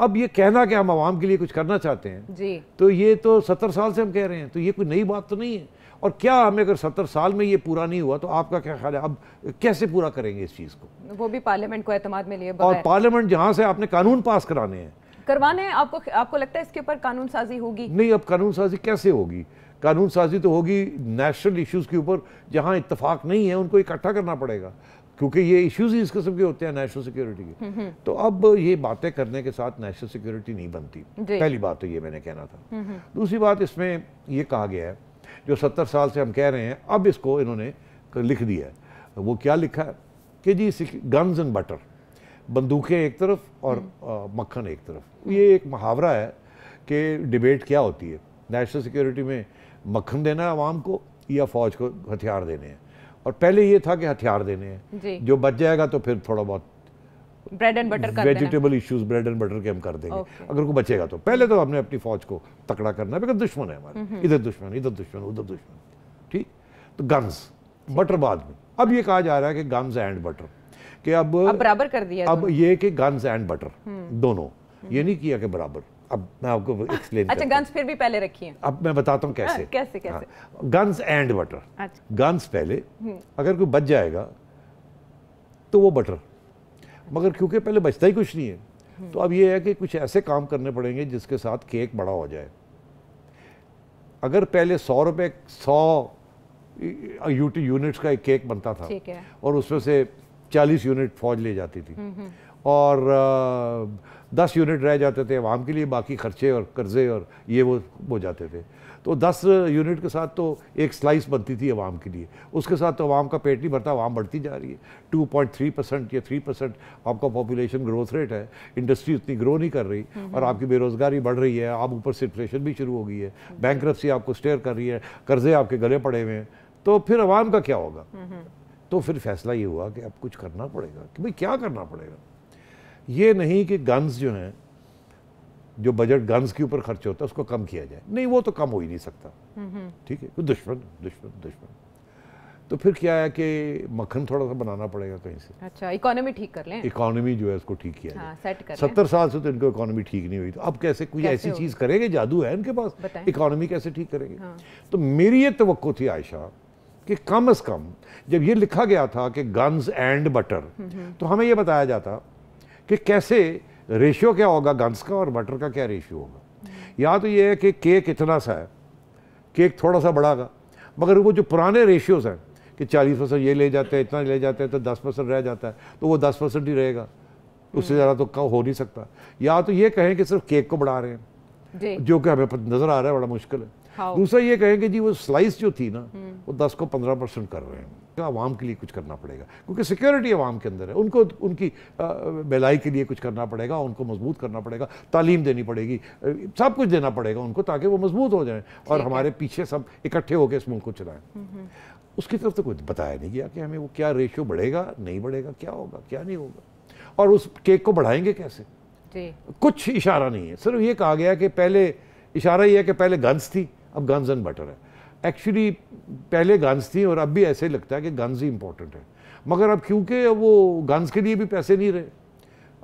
अब ये कहना कि हम आवाम के लिए कुछ करना चाहते हैं जी। तो ये तो सत्तर साल से हम कह रहे हैं तो ये कोई नई बात तो नहीं है और क्या हमें अगर सत्तर साल में ये पूरा नहीं हुआ तो आपका क्या ख्याल है अब कैसे पूरा करेंगे इस चीज़ को वो भी पार्लियामेंट को अहतमाद में लिए और पार्लियामेंट जहाँ से आपने कानून पास कराने हैं करवाने आपको आपको लगता है इसके ऊपर कानून साजी होगी नहीं अब कानून साजी कैसे होगी कानून साजी तो होगी नेशनल इश्यूज़ के ऊपर जहाँ इतफाक़ नहीं है उनको इकट्ठा करना पड़ेगा क्योंकि ये इश्यूज ही इस किस्म के होते हैं नेशनल सिक्योरिटी के हम्म, हम्म। तो अब ये बातें करने के साथ नेशनल सिक्योरिटी नहीं बनती पहली बात तो ये मैंने कहना था हम्म, दूसरी बात इसमें ये कहा गया है जो सत्तर साल से हम कह रहे हैं अब इसको इन्होंने लिख दिया है वो क्या लिखा है कि जी गन्स एंड बटर बंदूकें एक तरफ और मक्खन एक तरफ ये एक मुहावरा है कि डिबेट क्या होती है नेशनल सिक्योरिटी में मक्खन देना है आवाम को या फौज को हथियार देने हैं और पहले ये था कि हथियार देने हैं जो बच जाएगा तो फिर थोड़ा बहुत bread and butter vegetable issues bread and butter के हम कर देंगे okay. अगर को बचेगा तो पहले तो हमने अपनी फौज को तकड़ा करना है बिकॉज दुश्मन है हमारे इधर दुश्मन इधर दुश्मन उधर दुश्मन ठीक तो गन्स बटर बाद में अब ये कहा जा रहा है कि गन्स एंड बटर कि अब, अब बराबर कर दिया अब ये कि गन्स एंड बटर दोनों ये नहीं किया कि बराबर अब मैं आपको एक्सप्लेन अच्छा गन्स फिर भी पहले रखी हैं अब मैं बताता हूँ कैसे हाँ, कैसे कैसे गन्स एंड बटर गन्स पहले हम्म। अगर कोई बच जाएगा तो वो बटर मगर क्योंकि पहले बचता ही कुछ नहीं है हम्म। तो अब ये है कि कुछ ऐसे काम करने पड़ेंगे जिसके साथ केक बड़ा हो जाए अगर पहले सौ रुपये सौ यूटी यूनिट्स का एक केक बनता था और उसमें से चालीस यूनिट फौज ले जाती थी हम्म, और दस यूनिट रह जाते थे आवाम के लिए बाकी खर्चे और कर्जे और ये वो हो जाते थे तो दस यूनिट के साथ तो एक स्लाइस बनती थी आवाम के लिए उसके साथ तो आवाम का पेट नहीं भरता आवाम बढ़ती जा रही है टू पॉइंट थ्री परसेंट या थ्री परसेंट आपका पॉपुलेशन ग्रोथ रेट है इंडस्ट्री उतनी ग्रो नहीं कर रही हम्म। और आपकी बेरोज़गारी बढ़ रही है आप ऊपर से इन्फ्लेशन भी शुरू हो गई है बैंक आपको स्टेयर कर रही है कर्जे आपके गले पड़े हुए हैं तो फिर आवाम का क्या होगा हम्म। तो फिर फैसला ये हुआ कि अब कुछ करना पड़ेगा कि भाई क्या करना पड़ेगा ये नहीं कि गन्स जो हैं जो बजट गन्स के ऊपर खर्च होता है उसको कम किया जाए नहीं वो तो कम हो ही नहीं सकता ठीक है तो दुश्मन दुश्मन दुश्मन तो फिर क्या है कि मक्खन थोड़ा सा बनाना पड़ेगा कहीं से अच्छा इकोनॉमी ठीक कर लें इकोनॉमी जो है उसको ठीक किया हाँ, सेट कर सत्तर साल से तो इनको इकोनॉमी ठीक नहीं हुई तो अब कैसे कोई ऐसी चीज़ करेंगे जादू है इनके पास इकोनॉमी कैसे ठीक करेंगे हाँ। तो मेरी ये तो थी आयशा कि कम अज़ कम जब ये लिखा गया था कि गन्स एंड बटर तो हमें यह बताया जाता कि कैसे रेशियो क्या होगा गंस का और मटर का क्या रेशियो होगा या तो ये है कि केक इतना सा है केक थोड़ा सा बढ़ागा मगर वो जो पुराने रेशियोज़ हैं कि 40 परसेंट ये ले जाते हैं इतना ले जाते हैं तो 10 परसेंट रह जाता है तो वो 10 परसेंट ही रहेगा उससे ज़्यादा तो कम हो नहीं सकता या तो ये कहें कि सिर्फ केक को बढ़ा रहे हैं जो कि हमें नज़र आ रहा है बड़ा मुश्किल है दूसरा ये कहें कि जी वो स्लाइस जो थी ना हम्म। वो दस को पंद्रह परसेंट कर रहे हैं आवाम के लिए कुछ करना पड़ेगा क्योंकि सिक्योरिटी आवाम के अंदर है उनको उनकी बेलाई के लिए कुछ करना पड़ेगा उनको मजबूत करना पड़ेगा तालीम देनी पड़ेगी सब कुछ देना पड़ेगा उनको ताकि वो मजबूत हो जाएं और हमारे पीछे सब इकट्ठे होकर इस मुल्क को चलाएं हम्म, हम्म। उसकी तरफ तो कुछ बताया नहीं गया कि हमें वो क्या रेशियो बढ़ेगा नहीं बढ़ेगा क्या होगा क्या नहीं होगा और उस केक को बढ़ाएंगे कैसे कुछ इशारा नहीं है सिर्फ ये कहा गया कि पहले इशारा ये है कि पहले गंस थी अब गन्स एंड बटर है एक्चुअली पहले गन्स थी और अब भी ऐसे लगता है कि गन्स ही इंपॉर्टेंट है मगर अब क्योंकि वो गन्स के लिए भी पैसे नहीं रहे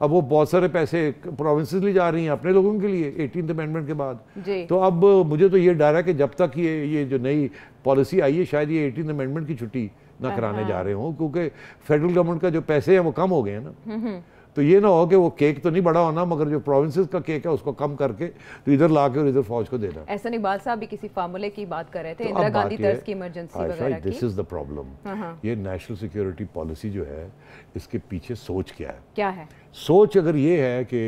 अब वो बहुत सारे पैसे प्रोविंस ले जा रही हैं अपने लोगों के लिए एटीन अमेंडमेंट के बाद तो अब मुझे तो ये डर है कि जब तक ये ये जो नई पॉलिसी आई है शायद ये एटीन अमेंडमेंट की छुट्टी ना हाँ, कराने हाँ। जा रहे हों क्योंकि फेडरल गवर्नमेंट का जो पैसे हैं वो कम हो गए हैं ना हम्म, हम्म। तो ये ना हो कि वो केक तो नहीं बड़ा होना मगर जो प्रोविंस का केक है उसको कम करके तो इधर ला के और इधर फौज को देना ऐसा इकबाल साहब किसी फार्मूले की बात कर रहे थे तो इंदिरा गांधी तर्ज की इमरजेंसी हाँ, वगैरह की दिस इज द प्रॉब्लम ये नेशनल सिक्योरिटी पॉलिसी जो है इसके पीछे सोच क्या है क्या है सोच अगर ये है कि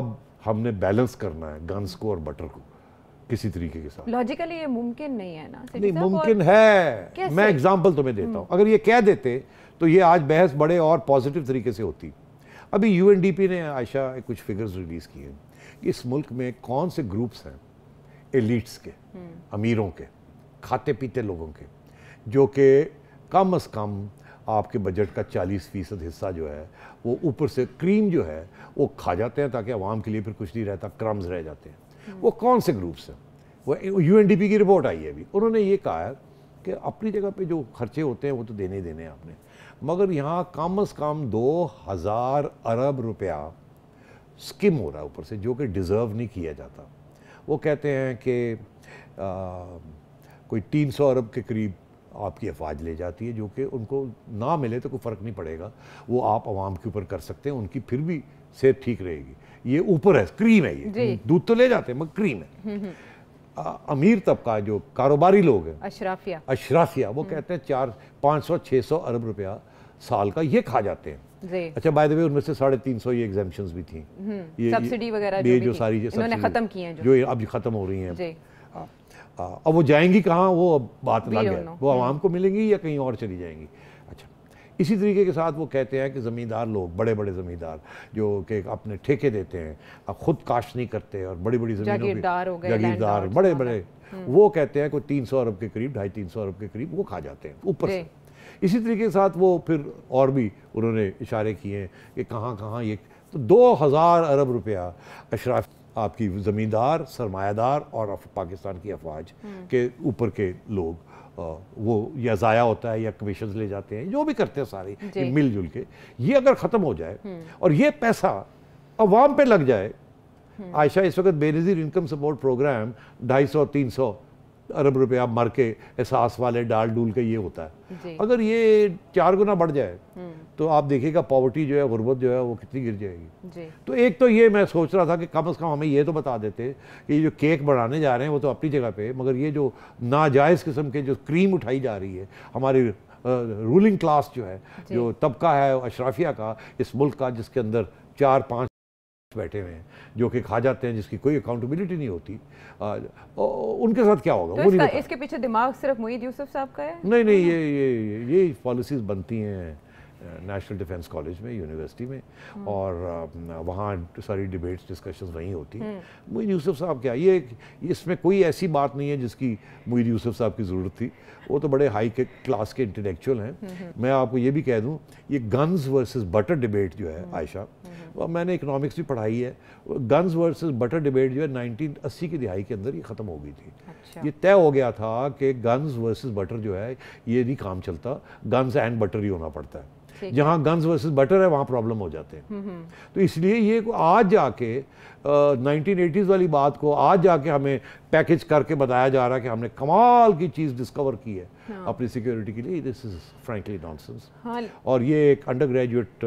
अब हमने बैलेंस करना है गन्स को और बटर को किसी तरीके के साथ लॉजिकली ये मुमकिन नहीं है ना नहीं मुमकिन है मैं एग्जांपल तुम्हें देता हूँ अगर ये कह देते तो ये आज बहस बड़े और पॉजिटिव तरीके से होती अभी यू ने आयशा कुछ फिगर्स रिलीज़ किए हैं इस मुल्क में कौन से ग्रुप्स हैं एलिट्स के अमीरों के खाते पीते लोगों के जो कि कम अज़ कम आपके बजट का 40 फीसद हिस्सा जो है वो ऊपर से क्रीम जो है वो खा जाते हैं ताकि आवाम के लिए फिर कुछ नहीं रहता क्रम्स रह जाते हैं हम्म। वो कौन से ग्रुप्स हैं वो यू की रिपोर्ट आई है अभी उन्होंने ये कहा है कि अपनी जगह पे जो खर्चे होते हैं वो तो देने ही देने हैं आपने मगर यहाँ कम अज़ कम दो हज़ार अरब रुपया स्किम हो रहा है ऊपर से जो कि डिज़र्व नहीं किया जाता वो कहते हैं कि कोई तीन सौ अरब के करीब आपकी अफवाज ले जाती है जो कि उनको ना मिले तो कोई फ़र्क नहीं पड़ेगा वो आप आवाम के ऊपर कर सकते हैं उनकी फिर भी सेहत ठीक रहेगी ये ऊपर है क्रीम है ये दूध तो ले जाते हैं मगर क्रीम है हम्म, हम्म। आ, अमीर तबका जो कारोबारी लोग हैं अशराफिया अशराफिया वो हम्म। कहते हैं चार पाँच सौ छः सौ अरब रुपया साल का ये खा जाते हैं अच्छा बाय द वे उनमें से साढ़े तीन सौ ये एग्जामेशन हम्म, भी थी ये सब्सिडी वगैरह जो, जो सारी इन्होंने खत्म की हैं जो, जो अब खत्म हो रही हैं अब वो जाएंगी कहाँ वो अब बात लग है वो आवाम हम्म। को मिलेंगी या कहीं और चली जाएंगी अच्छा इसी तरीके के साथ वो कहते हैं कि ज़मींदार लोग बड़े बड़े ज़मींदार जो कि अपने ठेके देते हैं अब खुद काश्त नहीं करते और बड़ी बड़ी जमीन जागीरदार बड़े बड़े हम्म। वो कहते हैं कोई तीन सौ अरब के करीब ढाई तीन सौ अरब के करीब वो खा जाते हैं ऊपर से इसी तरीके के साथ वो फिर और भी उन्होंने इशारे किए हैं कि कहाँ कहाँ ये तो दो हज़ार अरब रुपया अशराफ आपकी ज़मींदार सरमायादार और पाकिस्तान की अफवाज हम्म। के ऊपर के लोग वो या ज़ाया होता है या कमीशन ले जाते हैं जो भी करते हैं सारे मिलजुल के ये अगर ख़त्म हो जाए हम्म। और ये पैसा अवाम पे लग जाए हम्म। आयशा इस वक्त बेनजीर इनकम सपोर्ट प्रोग्राम ढाई सौ तीन सौ अरब रुपया मर के एहसास वाले डाल डूल के ये होता है अगर ये चार गुना बढ़ जाए हम्म। तो आप देखिएगा पॉवर्टी जो है गुर्बत जो है वो कितनी गिर जाएगी तो एक तो ये मैं सोच रहा था कि कम से कम हमें ये तो बता देते कि ये जो केक बढ़ाने जा रहे हैं वो तो अपनी जगह पे मगर ये जो नाजायज़ किस्म के जो क्रीम उठाई जा रही है हमारे रूलिंग क्लास जो है जो तबका है अशराफिया का इस मुल्क का जिसके अंदर चार पाँच बैठे हुए हैं जो कि खा जाते हैं जिसकी कोई अकाउंटेबिलिटी नहीं होती आ, उनके साथ क्या होगा तो इसका, इसके पीछे दिमाग सिर्फ मुईद यूसुफ साहब का है नहीं नहीं ये ये ये, ये पॉलिसीज बनती हैं नेशनल डिफेंस कॉलेज में यूनिवर्सिटी में hmm. और um, वहाँ सारी डिबेट्स डिस्कशंस वहीं होती हैं hmm. मुहिद यूसुफ साहब क्या ये इसमें कोई ऐसी बात नहीं है जिसकी मुहिद यूसुफ साहब की ज़रूरत थी वो तो बड़े हाई के क्लास के इंटेलेक्चुअल हैं hmm, मैं आपको ये भी कह दूँ ये गन्स वर्सेस बटर डिबेट जो है आयशा और मैंने इकनॉमिक्स भी पढ़ाई है गन्स वर्सेज़ बटर डिबेट जो है अस्सी की दिहाई के अंदर ये ख़त्म हो गई थी अच्छा। ये तय हो गया था कि गन्स वर्सेज बटर जो है ये नहीं काम चलता गन्स एंड बटर ही होना पड़ता है जहाँ गन्स वर्सेस बटर है वहाँ प्रॉब्लम हो जाते हैं हम्म, हम्म। तो इसलिए ये आज जाके नाइनटीन एटीज़ वाली बात को आज जाके हमें पैकेज करके बताया जा रहा है कि हमने कमाल की चीज़ डिस्कवर की है हाँ। अपनी सिक्योरिटी के लिए दिस इज़ फ्रेंकली नॉनसेंस और ये एक अंडर ग्रेजुएट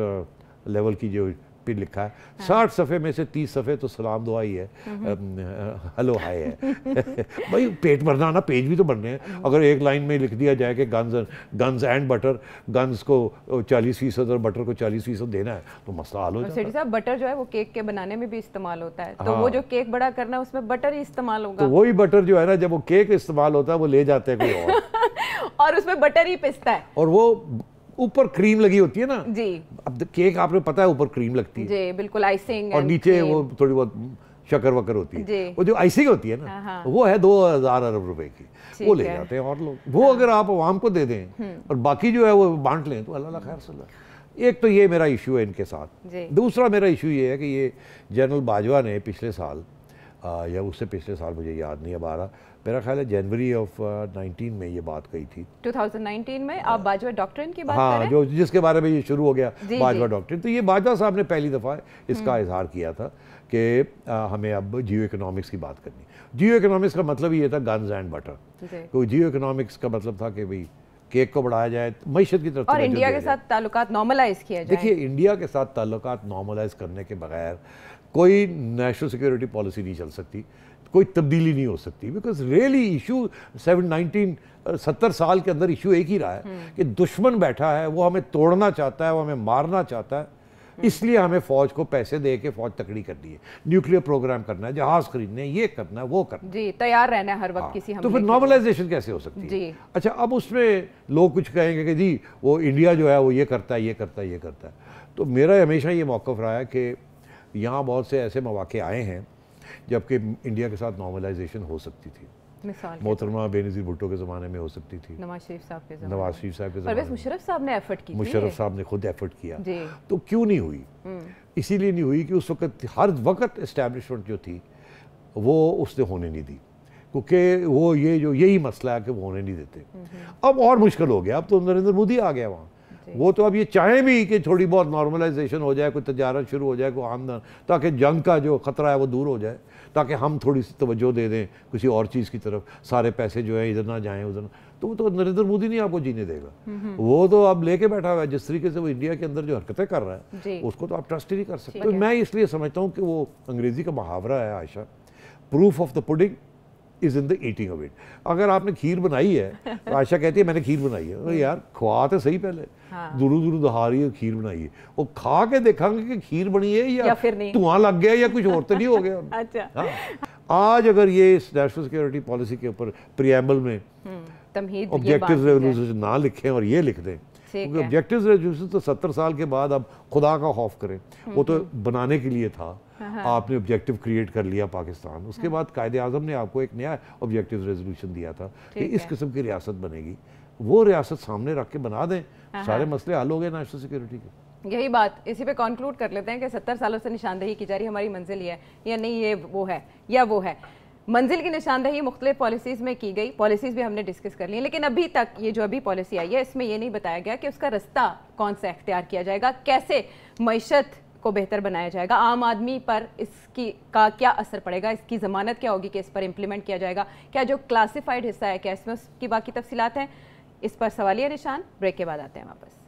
लेवल की जो पे लिखा है हाँ। साठ सफ़े में से तीस सफ़े तो सलाम दुआ ही है हम्म। हलो हाय है (laughs) भाई पेट भरना ना पेज भी तो भरने हैं हम्म। अगर एक लाइन में लिख दिया जाए कि guns guns and butter guns को चालीस फीसद और बटर को चालीस फीसद देना है तो मसला हल हो जाए साहब बटर जो है वो केक के बनाने में भी इस्तेमाल होता है तो वो हाँ। जो केक बड़ा करना है उसमें बटर ही इस्तेमाल होगा तो वही बटर जो है ना जब वो केक इस्तेमाल होता है वो ले जाते हैं कोई और (laughs) उसमें बटर ही पिसता है और वो ऊपर क्रीम लगी होती है ना जी अब केक तो आपने पता है ऊपर क्रीम लगती है जी बिल्कुल आइसिंग और नीचे वो थोड़ी बहुत शकर वकर होती है वो जो आइसिंग होती है ना हाँ, हाँ। वो है दो हजार अरब रुपए की वो ले जाते हैं और लोग वो हाँ। अगर आप आवाम को दे दें हम्म। और बाकी जो है वो बांट लें तो अल्लाह खैर सल्ला एक तो ये मेरा इशू है इनके साथ दूसरा मेरा इशू ये है कि ये जनरल बाजवा ने पिछले साल या उससे पिछले साल मुझे याद नहीं अब आ रहा मेरा ख्याल है जनवरी ऑफ 19 uh, में ये बात कही थी 2019 में आप बाजवा डॉक्ट्रिन की बात हाँ जो जिसके बारे में ये शुरू हो गया बाजवा डॉक्ट्रिन तो ये बाजवा साहब ने पहली दफ़ा इसका हम्म। इजहार किया था कि uh, हमें अब जियो इकोनॉमिक्स की बात करनी जियो इकोनॉमिक्स का मतलब ये था गन्स एंड बटर तो जियो इकोनॉमिक्स का मतलब था कि भाई केक को बढ़ाया जाए मीशत की तरफ और इंडिया के साथ ताल्लुकात नॉर्मलाइज किया जाए देखिए इंडिया के साथ ताल्लुकात नॉर्मलाइज करने के बगैर कोई नेशनल सिक्योरिटी पॉलिसी नहीं चल सकती कोई तब्दीली नहीं हो सकती because really issue seven nineteen सत्तर साल के अंदर इशू एक ही रहा है हम्म। कि दुश्मन बैठा है वो हमें तोड़ना चाहता है वो हमें मारना चाहता है हम्म। इसलिए हमें फौज को पैसे दे के फौज तकड़ी करनी है न्यूक्लियर प्रोग्राम करना है जहाज खरीदने ये करना है वो करना जी तैयार रहना है हर वक्त किसी हाँ, किसी तो फिर नॉर्मलाइजेशन कैसे हो सकती जी. है अच्छा अब उसमें लोग कुछ कहेंगे कि जी वो इंडिया जो है वो ये करता है ये करता है ये करता है तो मेरा हमेशा ये मौक़ रहा है कि यहाँ बहुत से ऐसे मौाक़े आए हैं जबकि इंडिया के साथ नॉर्मलाइजेशन हो सकती थी मोहतरमा बेनजीर भुट्टो के ज़माने में हो सकती थी नवाज शरीफ साहब के मुशरफ साहब ने मुशरफ साहब ने खुद एफर्ट किया तो क्यों नहीं हुई हम्म। इसीलिए नहीं हुई कि उस वक्त हर वक्त इस्टेब्लिशमेंट जो थी वो उसने होने नहीं दी क्योंकि वो ये जो यही मसला है कि वो होने नहीं देते हम्म। अब और मुश्किल हो गया अब तो नरेंद्र मोदी आ गया वहाँ वो तो अब ये चाहें भी कि थोड़ी बहुत नॉर्मलाइजेशन हो जाए कोई तजारत शुरू हो जाए कोई आमदन ताकि जंग का जो ख़तरा है वो दूर हो जाए ताकि हम थोड़ी सी तवज्जो दे दें किसी और चीज़ की तरफ सारे पैसे जो है इधर ना जाएँ उधर ना तो वो तो नरेंद्र मोदी नहीं आपको जीने देगा वो तो आप लेके बैठा हुआ है जिस तरीके से वो इंडिया के अंदर जो हरकतें कर रहा है उसको तो आप ट्रस्ट ही नहीं कर सकते तो मैं इसलिए समझता हूँ कि वो अंग्रेज़ी का मुहावरा है Ayesha proof of the pudding is in the eating of it अगर आपने खीर बनाई है तो आशा कहती है मैंने खीर बनाई है तो यार खुआ तो सही पहले हाँ। दुरू दुरू दहा रही है खीर बनाई है वो खा के देखा कि खीर बनी है या, या फिर नहीं धुआं लग गया या कुछ और तो नहीं हो गया (laughs) अच्छा हाँ। आज अगर ये इस नेशनल सिक्योरिटी पॉलिसी के ऊपर प्रियम्बल में ऑब्जेक्टिव हम्म, रेजोल्यूशन ना लिखें और ये लिख दें क्योंकि ऑब्जेक्टिव रेजोल्यूशन तो सत्तर साल के बाद अब खुदा का खौफ करें वो हम्म, तो हम्म। बनाने के लिए था Uh-huh. आपने ऑब्जेक्टिव क्रिएट कर लिया पाकिस्तान उसके हाँ। बाद कायदे आजम ने आपको एक नया ऑब्जेक्टिव रेजोल्यूशन दिया था कि इस किस्म की रियासत बनेगी वो रियासत सामने रख के बना दें हाँ, सारे हाँ। मसले हल हो गए नेशनल सिक्योरिटी के यही बात इसी पे कॉन्क्लूड कर लेते हैं कि सत्तर सालों से निशानदेही की जा रही हमारी मंजिल है या नहीं ये वो है या वो है मंजिल की निशानदेही मुख्तलिफ पॉलिसीज़ में की गई पॉलिसीज़ भी हमने डिस्कस कर ली लेकिन अभी तक ये जो अभी पॉलिसी आई है इसमें ये नहीं बताया गया कि उसका रास्ता कौन सा अख्तियार किया जाएगा कैसे मीशत को बेहतर बनाया जाएगा आम आदमी पर इसकी का क्या असर पड़ेगा इसकी ज़मानत क्या होगी कि इस पर इम्प्लीमेंट किया जाएगा क्या जो क्लासिफाइड हिस्सा है क्या इसमें उसकी बाकी तफसीत हैं इस पर सवालिया निशान ब्रेक के बाद आते हैं वापस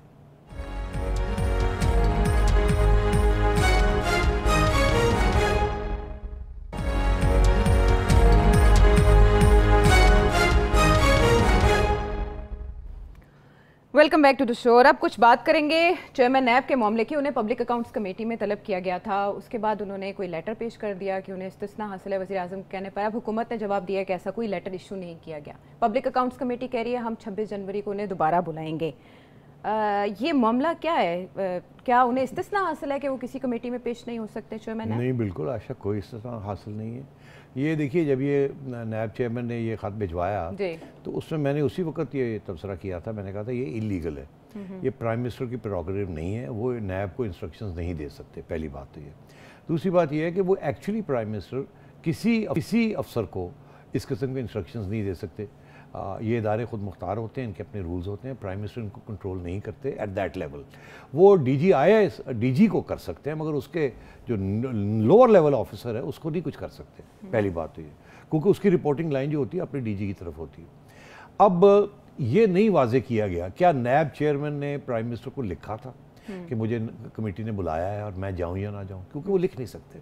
welcome back to the show और अब कुछ बात करेंगे चेयरमैन नैब के मामले की उन्हें पब्लिक अकाउंट्स कमेटी में तलब किया गया था उसके बाद उन्होंने कोई लेटर पेश कर दिया कि उन्हें इस्तना हासिल है वजी अजम कहने पर अब हुकूमत ने जवाब दिया कि ऐसा कोई लेटर इशू नहीं किया गया पब्लिक अकाउंट्स कमेटी कह रही है हम छब्बीस जनवरी को उन्हें दोबारा बुलाएंगे आ, ये मामला क्या है आ, क्या उन्हें इस्तना हासिल है कि वो किसी कमेटी में पेश नहीं हो सकते चेयरमैन नहीं बिल्कुल आशा कोई इस्तना हासिल नहीं है ये देखिए जब ये नायब चेयरमैन ने ये ख़त भिजवाया तो उसमें मैंने उसी वक्त ये तबसरा किया था मैंने कहा था ये इलीगल है ये प्राइम मिनिस्टर की प्रोग्रेव नहीं है वो नायब को इंस्ट्रक्शंस नहीं दे सकते पहली बात तो ये दूसरी बात यह है कि वो एक्चुअली प्राइम मिनिस्टर किसी किसी अफसर को इस किस्म के इंस्ट्रक्शन नहीं दे सकते ये इदारे ख़ुद मुख्तार होते हैं इनके अपने रूल्स होते हैं प्राइम मिनिस्टर इनको कंट्रोल नहीं करते एट दैट लेवल वो D G I S D G को कर सकते हैं मगर उसके जो लोअर लेवल ऑफिसर है उसको नहीं कुछ कर सकते पहली बात तो ये क्योंकि उसकी रिपोर्टिंग लाइन जो होती है अपने डी जी की तरफ होती है अब ये नहीं वाजे किया गया क्या नैब चेयरमैन ने प्राइम मिनिस्टर को लिखा था कि मुझे कमेटी ने बुलाया है और मैं जाऊँ या ना जाऊँ क्योंकि वो लिख नहीं सकते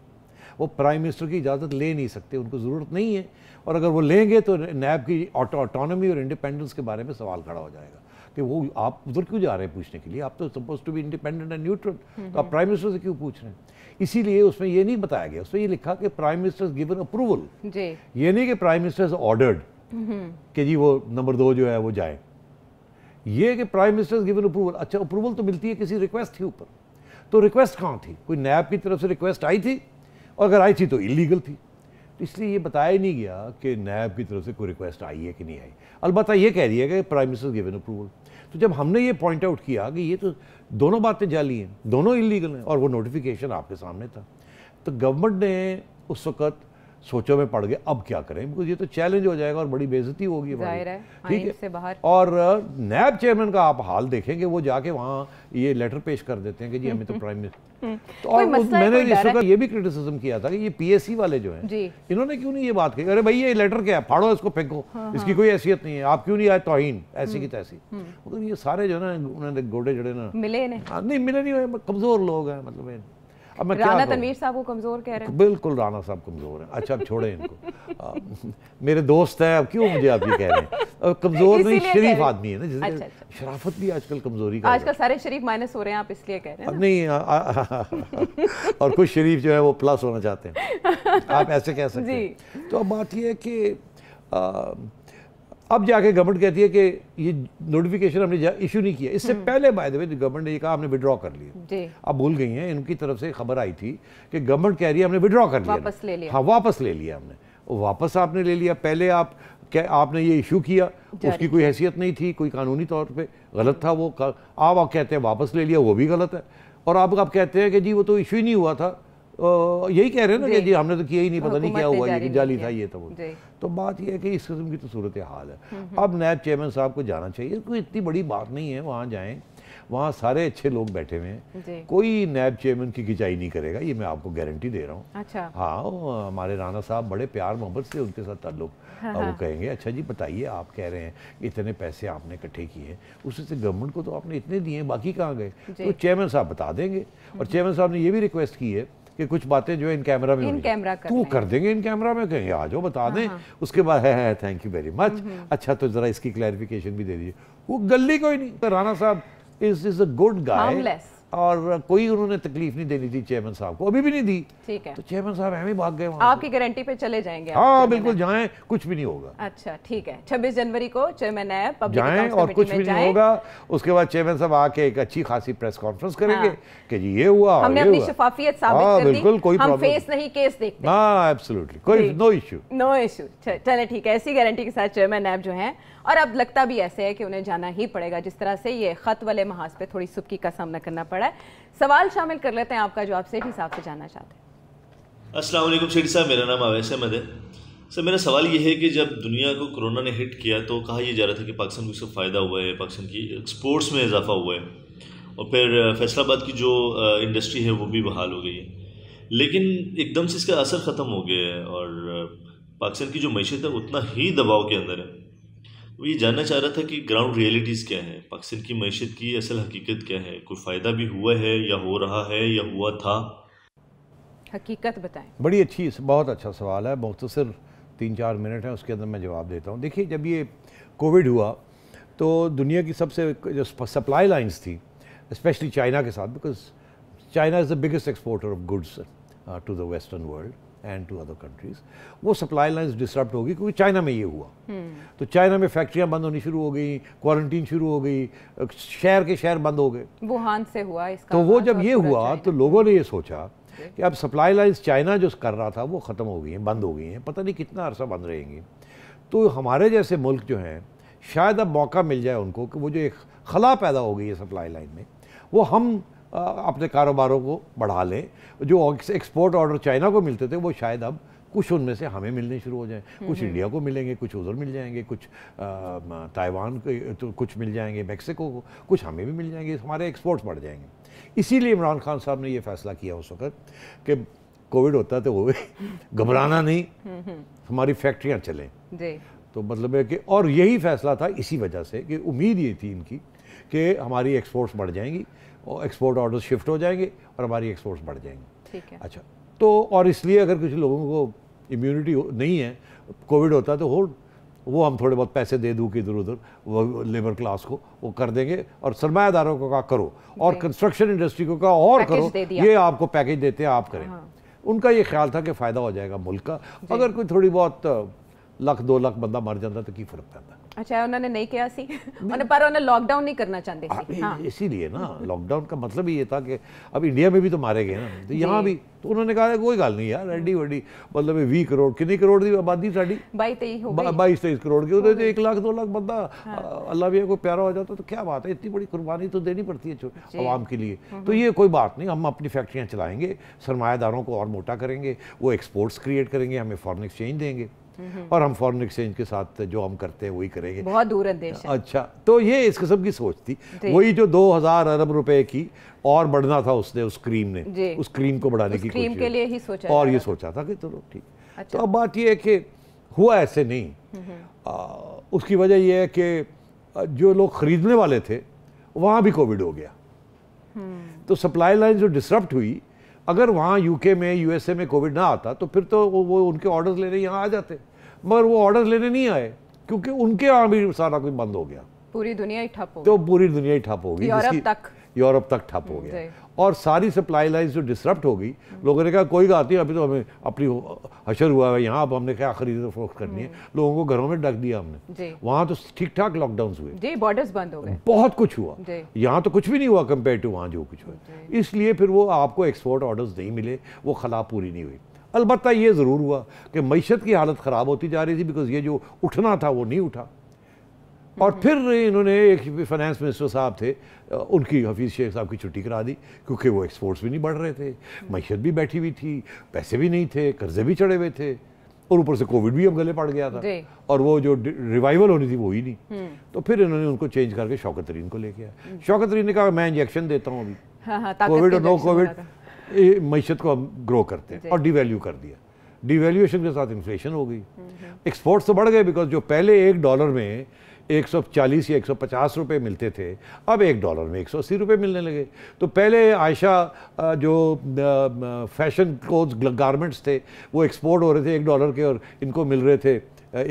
वो प्राइम मिनिस्टर की इजाज़त ले नहीं सकते उनको ज़रूरत नहीं है और अगर वो लेंगे तो नैब की ऑटोनॉमी और इंडिपेंडेंस के बारे में सवाल खड़ा हो जाएगा कि वो आप उधर क्यों जा रहे हैं पूछने के लिए आप तो suppose to be independent and neutral तो आप प्राइम मिनिस्टर से क्यों पूछ रहे हैं इसीलिए उसमें ये नहीं बताया गया उसमें ये लिखा कि प्राइम मिनिस्टर गिवन अप्रूवल ये नहीं कि प्राइम मिनिस्टर ऑर्डर्ड कि जी वो नंबर दो जो है वो जाए ये कि प्राइम मिनिस्टर गिवन अप्रूवल अच्छा अप्रूवल तो मिलती है किसी रिक्वेस्ट के ऊपर तो रिक्वेस्ट कहाँ थी कोई नैब की तरफ से रिक्वेस्ट आई थी और अगर आई थी तो इलीगल थी तो इसलिए ये बताया नहीं गया कि नैब की तरफ से कोई रिक्वेस्ट आई है कि नहीं आई अलबत्त ये कह दिया कि प्राइम मिनिस्टर गिवन अप्रूवल तो जब हमने ये पॉइंट आउट किया कि ये तो दोनों बातें जाली हैं दोनों इलीगल हैं और वो नोटिफिकेशन आपके सामने था तो गवर्नमेंट ने उस वक्त सोचों में पड़ गए अब क्या करें बिकॉज ये तो चैलेंज हो जाएगा और बड़ी बेजती होगी हाँ, ठीक है से बाहर और नैब चेयरमैन का आप हाल देखेंगे वो जाके वहाँ ये लेटर पेश कर देते हैं कि जी हमें तो प्राइम हम्म, मिनिस्टर हम्म, हम्म। तो और मैंने इस वक्त ये भी क्रिटिसिज्म किया था कि ये पीएससी वाले जो हैं इन्होंने क्यों नहीं ये बात कही अरे भाई ये लेटर क्या है फाड़ो इसको फेंको हाँ, हाँ। इसकी कोई हैसियत नहीं है आप क्यों नहीं आए तोहिन ऐसी की तैसी मतलब ये सारे जो है ना उन्होंने गोडे जड़े ना मिले नहीं मिले नहीं हुए कमजोर लोग हैं मतलब अब मैं राना तनवीर साहब को कमज़ोर कह रहे हैं बिल्कुल राना साहब कमज़ोर हैं अच्छा छोड़े इनको आ, मेरे दोस्त हैं अब क्यों मुझे आप ये कह रहे हैं कमज़ोर नहीं शरीफ आदमी है ना जैसे अच्छा, अच्छा। शराफत भी आजकल कमज़ोरी का आजकल सारे शरीफ माइनस हो रहे हैं आप इसलिए कह रहे हैं नहीं और कुछ शरीफ जो है वो प्लस होना चाहते हैं आप ऐसे कह सकते हैं तो अब बात यह है कि अब जाके गवर्नमेंट कहती है कि ये नोटिफिकेशन हमने इशू नहीं किया इससे हम्म। पहले बाय द वे गवर्नमेंट ने ये कहा हमने विड्रॉ कर लिया अब भूल गई हैं इनकी तरफ से खबर आई थी कि गवर्नमेंट कह रही है हमने विड्रॉ कर लिया वापस ले लिया हाँ वापस ले लिया हमने वापस आपने ले लिया पहले आप क्या आपने ये इशू किया उसकी कोई हैसियत नहीं थी कोई कानूनी तौर पर गलत था वो आप कहते हैं वापस ले लिया वो भी गलत है और आप कहते हैं कि जी वो तो इशू ही नहीं हुआ था यही कह रहे हैं ना कि जी हमने तो किया ही नहीं पता नहीं क्या हुआ ये जाली था ये था वो तो बात यह है कि इस किस्म की तो सूरत हाल है हम्म, हम्म। अब नायब चेयरमैन साहब को जाना चाहिए कोई इतनी बड़ी बात नहीं है वहाँ जाएँ वहाँ सारे अच्छे लोग बैठे हुए हैं कोई नैब चेयरमैन की खिंचाई नहीं करेगा ये मैं आपको गारंटी दे रहा हूँ अच्छा हाँ हमारे राना साहब बड़े प्यार मोहब्बत से उनके साथ ताल्लुक हाँ, वो हाँ। कहेंगे अच्छा जी बताइए आप कह रहे हैं इतने पैसे आपने इकट्ठे किए हैं उससे से गवर्नमेंट को तो आपने इतने दिए बाकी कहाँ गए तो चेयरमैन साहब बता देंगे और हम्म। चेयरमैन साहब ने ये भी रिक्वेस्ट की है कि कुछ बातें जो है इन कैमरा में इन कैमरा कर तो कर देंगे इन कैमरा में कहीं आ जाओ बता हाँ, दें हाँ। उसके बाद है है थैंक यू वेरी मच अच्छा तो ज़रा इसकी क्लैरिफिकेशन भी दे दीजिए वो गली कोई नहीं तो राना साहब is is a good guy और कोई उन्होंने तकलीफ नहीं देनी थी चेयरमैन साहब को अभी भी नहीं दी ठीक है तो चेयरमैन साहब हमें भाग गए आपकी गारंटी पे चले जाएंगे हाँ बिल्कुल जाएं कुछ भी नहीं होगा अच्छा ठीक है छब्बीस जनवरी को चेयरमैन पब्लिक जाए और कुछ भी नहीं होगा उसके बाद चेयरमैन साहब आके एक अच्छी खासी प्रेस कॉन्फ्रेंस करेंगे हाँ। ये हुआ हमने अपनी शफाफियत हाँ, बिल्कुल कोई फेस नहीं केस देखते हाँ, कोई नो इशू नो इशू चले ठीक है ऐसी गारंटी के साथ चेयरमैन नायब जो है और अब लगता भी ऐसे है कि उन्हें जाना ही पड़ेगा जिस तरह से ये खत वाले महाज पे थोड़ी सुबकी का सामना करना पड़ा है सवाल शामिल कर लेते हैं आपका जवाब सेठी हिसाब से जानना चाहते हैं असलम सेठी साहब मेरा नाम अवैस अहमद है सर मेरा सवाल यह है कि जब दुनिया को कोरोना ने हिट किया तो कहा यह जा रहा था कि पाकिस्तान को इसका फ़ायदा हुआ है पाकिस्तान की एक्सपोर्ट्स में इजाफा हुआ है और फिर फैसलाबाद की जो इंडस्ट्री है वो भी बहाल हो गई है लेकिन एकदम से इसका असर ख़त्म हो गया है और पाकिस्तान की जो मीशत है उतना ही दबाव के अंदर है वो तो ये जानना चाह रहा था कि ग्राउंड रियलिटीज़ क्या है पाकिस्तान की मीशत की असल हकीकत क्या है कोई फ़ायदा भी हुआ है या हो रहा है या हुआ था हकीकत बताएं बड़ी अच्छी बहुत अच्छा सवाल है मुख्तसर तीन चार मिनट है उसके अंदर मैं जवाब देता हूँ देखिए जब ये कोविड हुआ तो दुनिया की सबसे जो सप्लाई लाइन्स थी स्पेशली चाइना के साथ because China is the biggest exporter of goods to the western world and to other countries वो सप्लाई लाइन डिस्टर्ब होगी क्योंकि चाइना में ये हुआ तो चाइना में फैक्ट्रियां बंद होनी शुरू हो गई क्वारंटीन शुरू हो गई शहर के शहर बंद हो गए वुहान से हुआ इसका तो वो जब तो ये हुआ तो लोगों ने ये सोचा कि अब सप्लाई लाइन्स चाइना जो कर रहा था वो ख़त्म हो गई हैं बंद हो गई हैं पता नहीं कितना अरसा बंद रहेंगी तो हमारे जैसे मुल्क जो हैं शायद अब मौका मिल जाए उनको कि वो जो एक खला पैदा हो गई है सप्लाई लाइन में वो हम अपने कारोबारों को बढ़ा लें जो एक्सपोर्ट ऑर्डर चाइना को मिलते थे वो शायद अब कुछ उनमें से हमें मिलने शुरू हो जाएं हम्म, कुछ हम्म। इंडिया को मिलेंगे कुछ उधर मिल जाएंगे कुछ ताइवान को तो कुछ मिल जाएंगे मेक्सिको को कुछ हमें भी मिल जाएंगे हमारे एक्सपोर्ट्स बढ़ जाएंगे इसीलिए इमरान खान साहब ने ये फैसला किया उस वक्त कि कोविड होता तो वो (laughs) घबराना नहीं हम्म, हमारी फैक्ट्रियाँ चलें तो मतलब है कि और यही फैसला था इसी वजह से कि उम्मीद ये थी इनकी कि हमारी एक्सपोर्ट्स बढ़ जाएंगी एक्सपोर्ट ऑर्डर शिफ्ट हो जाएंगे और हमारी एक्सपोर्ट्स बढ़ जाएंगे ठीक है अच्छा तो और इसलिए अगर कुछ लोगों को इम्यूनिटी नहीं है कोविड होता तो हो वो हम थोड़े बहुत पैसे दे दूँ कि इधर उधर वो लेबर क्लास को वो कर देंगे और सरमायादारों को कहा करो और कंस्ट्रक्शन इंडस्ट्री को कहा और करो ये आपको पैकेज देते हैं आप करें हाँ। उनका ये ख्याल था कि फ़ायदा हो जाएगा मुल्क का अगर कोई थोड़ी बहुत लाख दो लाख बंदा मर जाता तो की फ़र्क पड़ता अच्छा उन्होंने नहीं किया सी उन्हें पर उन्होंने लॉकडाउन नहीं करना चाहते थे हाँ। इसीलिए ना लॉकडाउन का मतलब ही ये था कि अब इंडिया में भी तो मारे गए ना तो यहाँ भी तो उन्होंने कहा कोई गल नहीं यार एडी वड्डी मतलब वी करोड़ कितनी करोड़ की आबादी साड़ी बाईस तेईस करोड़ की उधर तो एक लाख दो लाख बंदा हाँ। अल्लाह भी कोई प्यारा हो जाता तो क्या बात है इतनी बड़ी कुर्बानी तो देनी पड़ती है आवाम के लिए हम्म, तो हम्म। ये कोई बात नहीं हम अपनी फैक्ट्रियाँ चलाएंगे सरमायादारों को और मोटा करेंगे वो एक्सपोर्ट्स क्रिएट करेंगे हमें फॉरन एक्सचेंज देंगे और हम फॉरेन एक्सचेंज के साथ जो हम करते हैं वही करेंगे बहुत दूर अंदेश अच्छा तो ये इस किस्म की सोच थी वही जो दो हजार अरब रुपए की और बढ़ना था उसने उस क्रीम ने उस क्रीम को बढ़ाने की क्रीम के लिए ही सोचा और ये सोचा था कि चलो ठीक अच्छा। तो अब बात यह है कि हुआ ऐसे नहीं उसकी वजह यह है कि जो लोग खरीदने वाले थे वहाँ भी कोविड हो गया हम्म। तो सप्लाई लाइन जो डिस्टर्ब हुई अगर वहाँ यूके में यूएसए में कोविड ना आता तो फिर तो वो, वो उनके ऑर्डर्स लेने यहाँ आ जाते मगर वो ऑर्डर्स लेने नहीं आए क्योंकि उनके यहाँ भी सारा कुछ बंद हो गया पूरी दुनिया ही ठप हो तो पूरी दुनिया ही ठप होगी यूरोप तक यूरोप तक ठप हो गया और सारी सप्लाई लाइन जो डिस्टरप्ट हो गई लोगों ने कहा कोई बात नहीं अभी तो हमें अपनी हशर हुआ है यहाँ अब हमने क्या खरीद फरोख्त करनी है हम्म। लोगों को घरों में डक दिया हमने वहाँ तो ठीक ठाक लॉकडाउन हुए बॉर्डर्स बंद हो गए बहुत कुछ हुआ यहाँ तो कुछ भी नहीं हुआ कम्पेयर टू वहाँ जो कुछ हुआ इसलिए फिर वो आपको एक्सपोर्ट ऑर्डर्स नहीं मिले वो खला पूरी नहीं हुई अलबत्त ये ज़रूर हुआ कि मीशत की हालत ख़राब होती जा रही थी बिकॉज़ ये जो उठना था वो नहीं उठा और फिर इन्होंने एक फाइनेंस मिनिस्टर साहब थे उनकी हफीज़ शेख साहब की छुट्टी करा दी क्योंकि वो एक्सपोर्ट्स भी नहीं बढ़ रहे थे मीशत भी बैठी हुई थी पैसे भी नहीं थे कर्जे भी चढ़े हुए थे और ऊपर से कोविड भी अब गले पड़ गया था और वो जो रिवाइवल होनी थी वो ही नहीं हम्म। तो फिर इन्होंने उनको चेंज करके शौकत तरीन को लेके आया हम्म। शौकत तरीन ने कहा मैं इंजेक्शन देता हूँ अभी हाँ, हाँ, कोविड और नो कोविड मीशत को हम ग्रो करते हैं और डिवेल्यू कर दिया डिवेल्यूएशन के साथ इन्फ्लेशन हो गई एक्सपोर्ट्स हम्म, तो बढ़ गए बिकॉज जो पहले एक डॉलर में 140 या 150 रुपए मिलते थे अब एक डॉलर में 180 रुपए मिलने लगे तो पहले आयशा जो फैशन क्लोथ गारमेंट्स थे वो एक्सपोर्ट हो रहे थे एक डॉलर के और इनको मिल रहे थे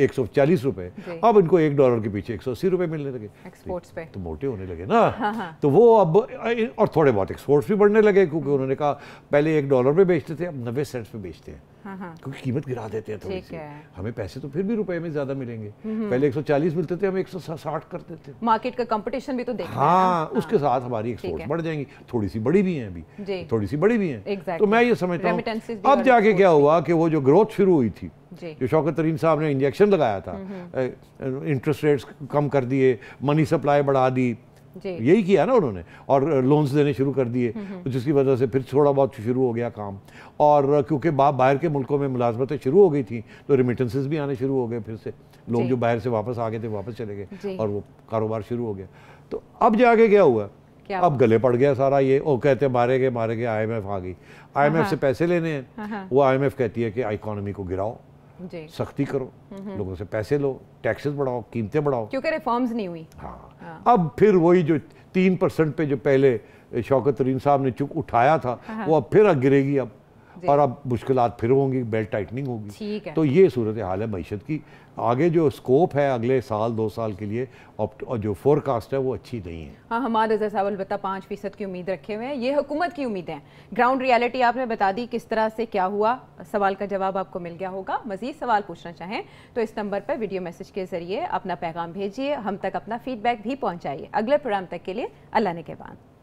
एक सौ चालीस रुपए अब इनको एक डॉलर के पीछे एक सौ अस्सी रुपए मिलने लगे एक्सपोर्ट्स पे तो मोटे होने लगे ना हाँ हाँ। तो वो अब और थोड़े बहुत एक्सपोर्ट्स भी बढ़ने लगे क्योंकि उन्होंने कहा पहले एक डॉलर पे बेचते थे अब नब्बे सेंट्स पे बेचते हैं हाँ, हाँ। क्योंकि कीमत गिरा देते हैं थोड़ी सी है। हमें पैसे तो फिर भी रुपए में ज्यादा मिलेंगे हम्म, हम्म। पहले 140 मिलते थे हम 160 करते थे मार्केट का कंपटीशन भी तो देख हाँ, हाँ, उसके साथ हमारी एक्सपोर्ट बढ़ जाएंगी थोड़ी सी बड़ी भी हैं अभी थोड़ी सी बड़ी भी हैं तो मैं ये समझता हूँ अब जाके क्या हुआ कि वो जो ग्रोथ शुरू हुई थी जो शौकत तरीन साहब ने इंजेक्शन लगाया था इंटरेस्ट हम्म, रेट्स कम कर दिए मनी सप्लाई बढ़ा दी यही किया ना उन्होंने और लोन्स देने शुरू कर दिए हम्म, हम्म। जिसकी वजह से फिर थोड़ा बहुत शुरू हो गया काम और क्योंकि बाहर के मुल्कों में मुलाजमतें शुरू हो गई थी तो रिमिटेंसेज भी आने शुरू हो गए फिर से लोग जो बाहर से वापस आ गए थे वापस चले गए और वो कारोबार शुरू हो गया तो अब जाके क्या हुआ क्या अब गले पड़ गया सारा ये ओ कहते हैं मारे गए मारे गए एफ आ गई एफ हाँ, से हाँ। पैसे लेने हैं हाँ, वो एफ कहती है कि इकोनॉमी को गिराओ सख्ती करो लोगों से पैसे लो टैक्सेस बढ़ाओ कीमतें बढ़ाओ क्योंकि रिफॉर्म्स नहीं हुई हाँ, हाँ। अब फिर वही जो तीन परसेंट पे जो पहले शौकत तरीन साहब ने चुप उठाया था हाँ, हाँ। वो अब फिर अब गिरेगी अब और अब मुश्किल फिर होंगी बेल्ट टाइटनिंग होगी तो ये सूरत हाल है मीशत की आगे जो स्कोप है अगले साल दो साल के लिए और जो फोरकास्ट है वो अच्छी नहीं है हाँ हमारे रजा साहब अलबत्ता पाँच फीसद की उम्मीद रखे हुए हैं ये हुकूमत की उम्मीद है ग्राउंड रियलिटी आपने बता दी किस तरह से क्या हुआ सवाल का जवाब आपको मिल गया होगा मजीद सवाल पूछना चाहें तो इस नंबर पर वीडियो मैसेज के जरिए अपना पैगाम भेजिए हम तक अपना फीडबैक भी पहुँचाइए अगले प्रोग्राम तक के लिए अल्लाह ने के बाद